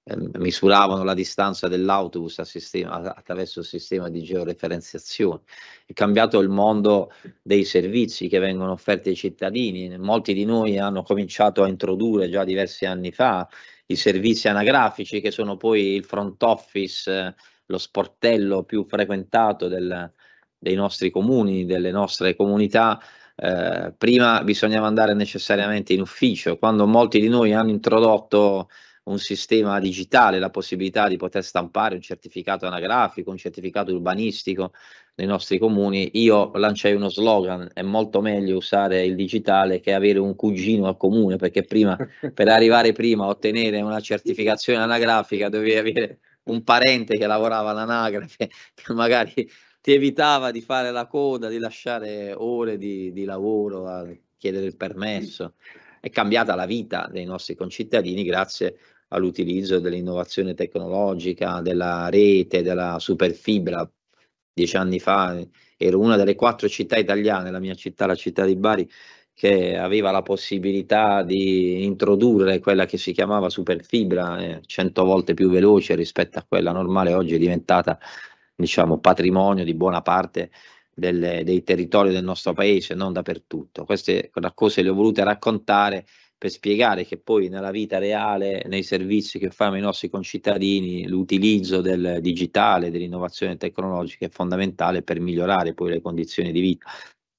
eh, misuravano la distanza dell'autobus sistema, attraverso il sistema di georeferenziazione. È cambiato il mondo dei servizi che vengono offerti ai cittadini, molti di noi hanno cominciato a introdurre già diversi anni fa i servizi anagrafici che sono poi il front office, eh, lo sportello più frequentato del, dei nostri comuni, delle nostre comunità. Eh, prima bisognava andare necessariamente in ufficio, quando molti di noi hanno introdotto un sistema digitale, la possibilità di poter stampare un certificato anagrafico, un certificato urbanistico, nei nostri comuni, io lanciai uno slogan, è molto meglio usare il digitale che avere un cugino al comune, perché prima, per arrivare prima a ottenere una certificazione anagrafica dovevi avere un parente che lavorava all'anagrafe, che magari ti evitava di fare la coda, di lasciare ore di, di lavoro a chiedere il permesso. È cambiata la vita dei nostri concittadini grazie all'utilizzo dell'innovazione tecnologica, della rete, della superfibra, dieci anni fa ero una delle quattro città italiane, la mia città, la città di Bari, che aveva la possibilità di introdurre quella che si chiamava superfibra, eh, 100 volte più veloce rispetto a quella normale, oggi è diventata diciamo, patrimonio di buona parte delle, dei territori del nostro paese, non dappertutto. Queste cose le ho volute raccontare per spiegare che poi nella vita reale, nei servizi che fanno i nostri concittadini, l'utilizzo del digitale, dell'innovazione tecnologica è fondamentale per migliorare poi le condizioni di vita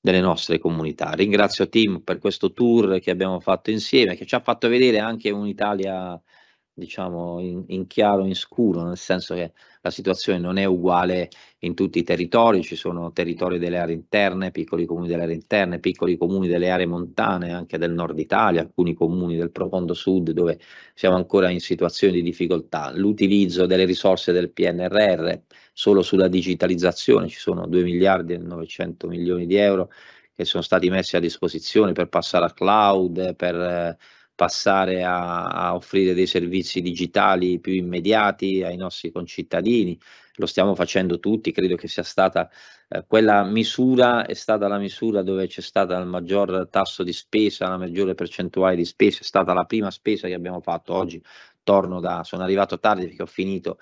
delle nostre comunità. Ringrazio Tim per questo tour che abbiamo fatto insieme, che ci ha fatto vedere anche un'Italia diciamo in, in, chiaro in scuro, nel senso che la situazione non è uguale in tutti i territori, ci sono territori delle aree interne, piccoli comuni delle aree interne, piccoli comuni delle aree montane, anche del nord Italia, alcuni comuni del profondo sud dove siamo ancora in situazioni di difficoltà. L'utilizzo delle risorse del PNRR, solo sulla digitalizzazione ci sono 2 miliardi e 900 milioni di euro che sono stati messi a disposizione per passare a cloud, per eh, passare a, a, offrire dei servizi digitali più immediati ai nostri concittadini, lo stiamo facendo tutti, credo che sia stata eh, quella misura, è stata la misura dove c'è stato il maggior tasso di spesa, la maggiore percentuale di spesa, è stata la prima spesa che abbiamo fatto oggi, torno da, sono arrivato tardi perché ho finito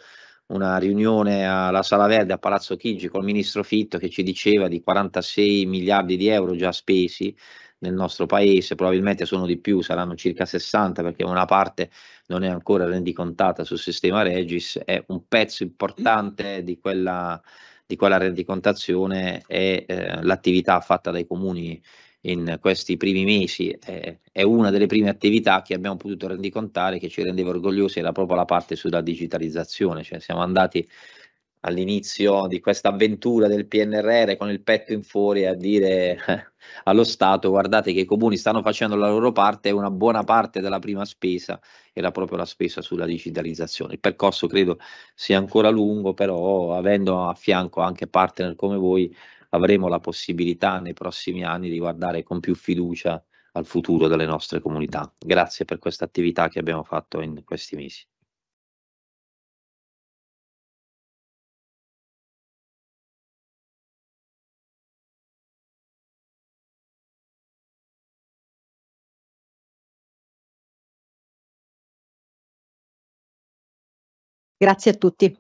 una riunione alla Sala Verde a Palazzo Chigi col ministro Fitto che ci diceva di 46 miliardi di euro già spesi nel nostro paese, probabilmente sono di più, saranno circa 60 perché una parte non è ancora rendicontata sul sistema Regis, è un pezzo importante di quella, di quella rendicontazione è eh, l'attività fatta dai comuni in questi primi mesi eh, è una delle prime attività che abbiamo potuto rendicontare che ci rendeva orgogliosi era proprio la parte sulla digitalizzazione, cioè siamo andati all'inizio di questa avventura del PNRR con il petto in fuori a dire allo Stato guardate che i comuni stanno facendo la loro parte e una buona parte della prima spesa era proprio la spesa sulla digitalizzazione. Il percorso credo sia ancora lungo, però avendo a fianco anche partner come voi avremo la possibilità nei prossimi anni di guardare con più fiducia al futuro delle nostre comunità. Grazie per questa attività che abbiamo fatto in questi mesi. Grazie a tutti.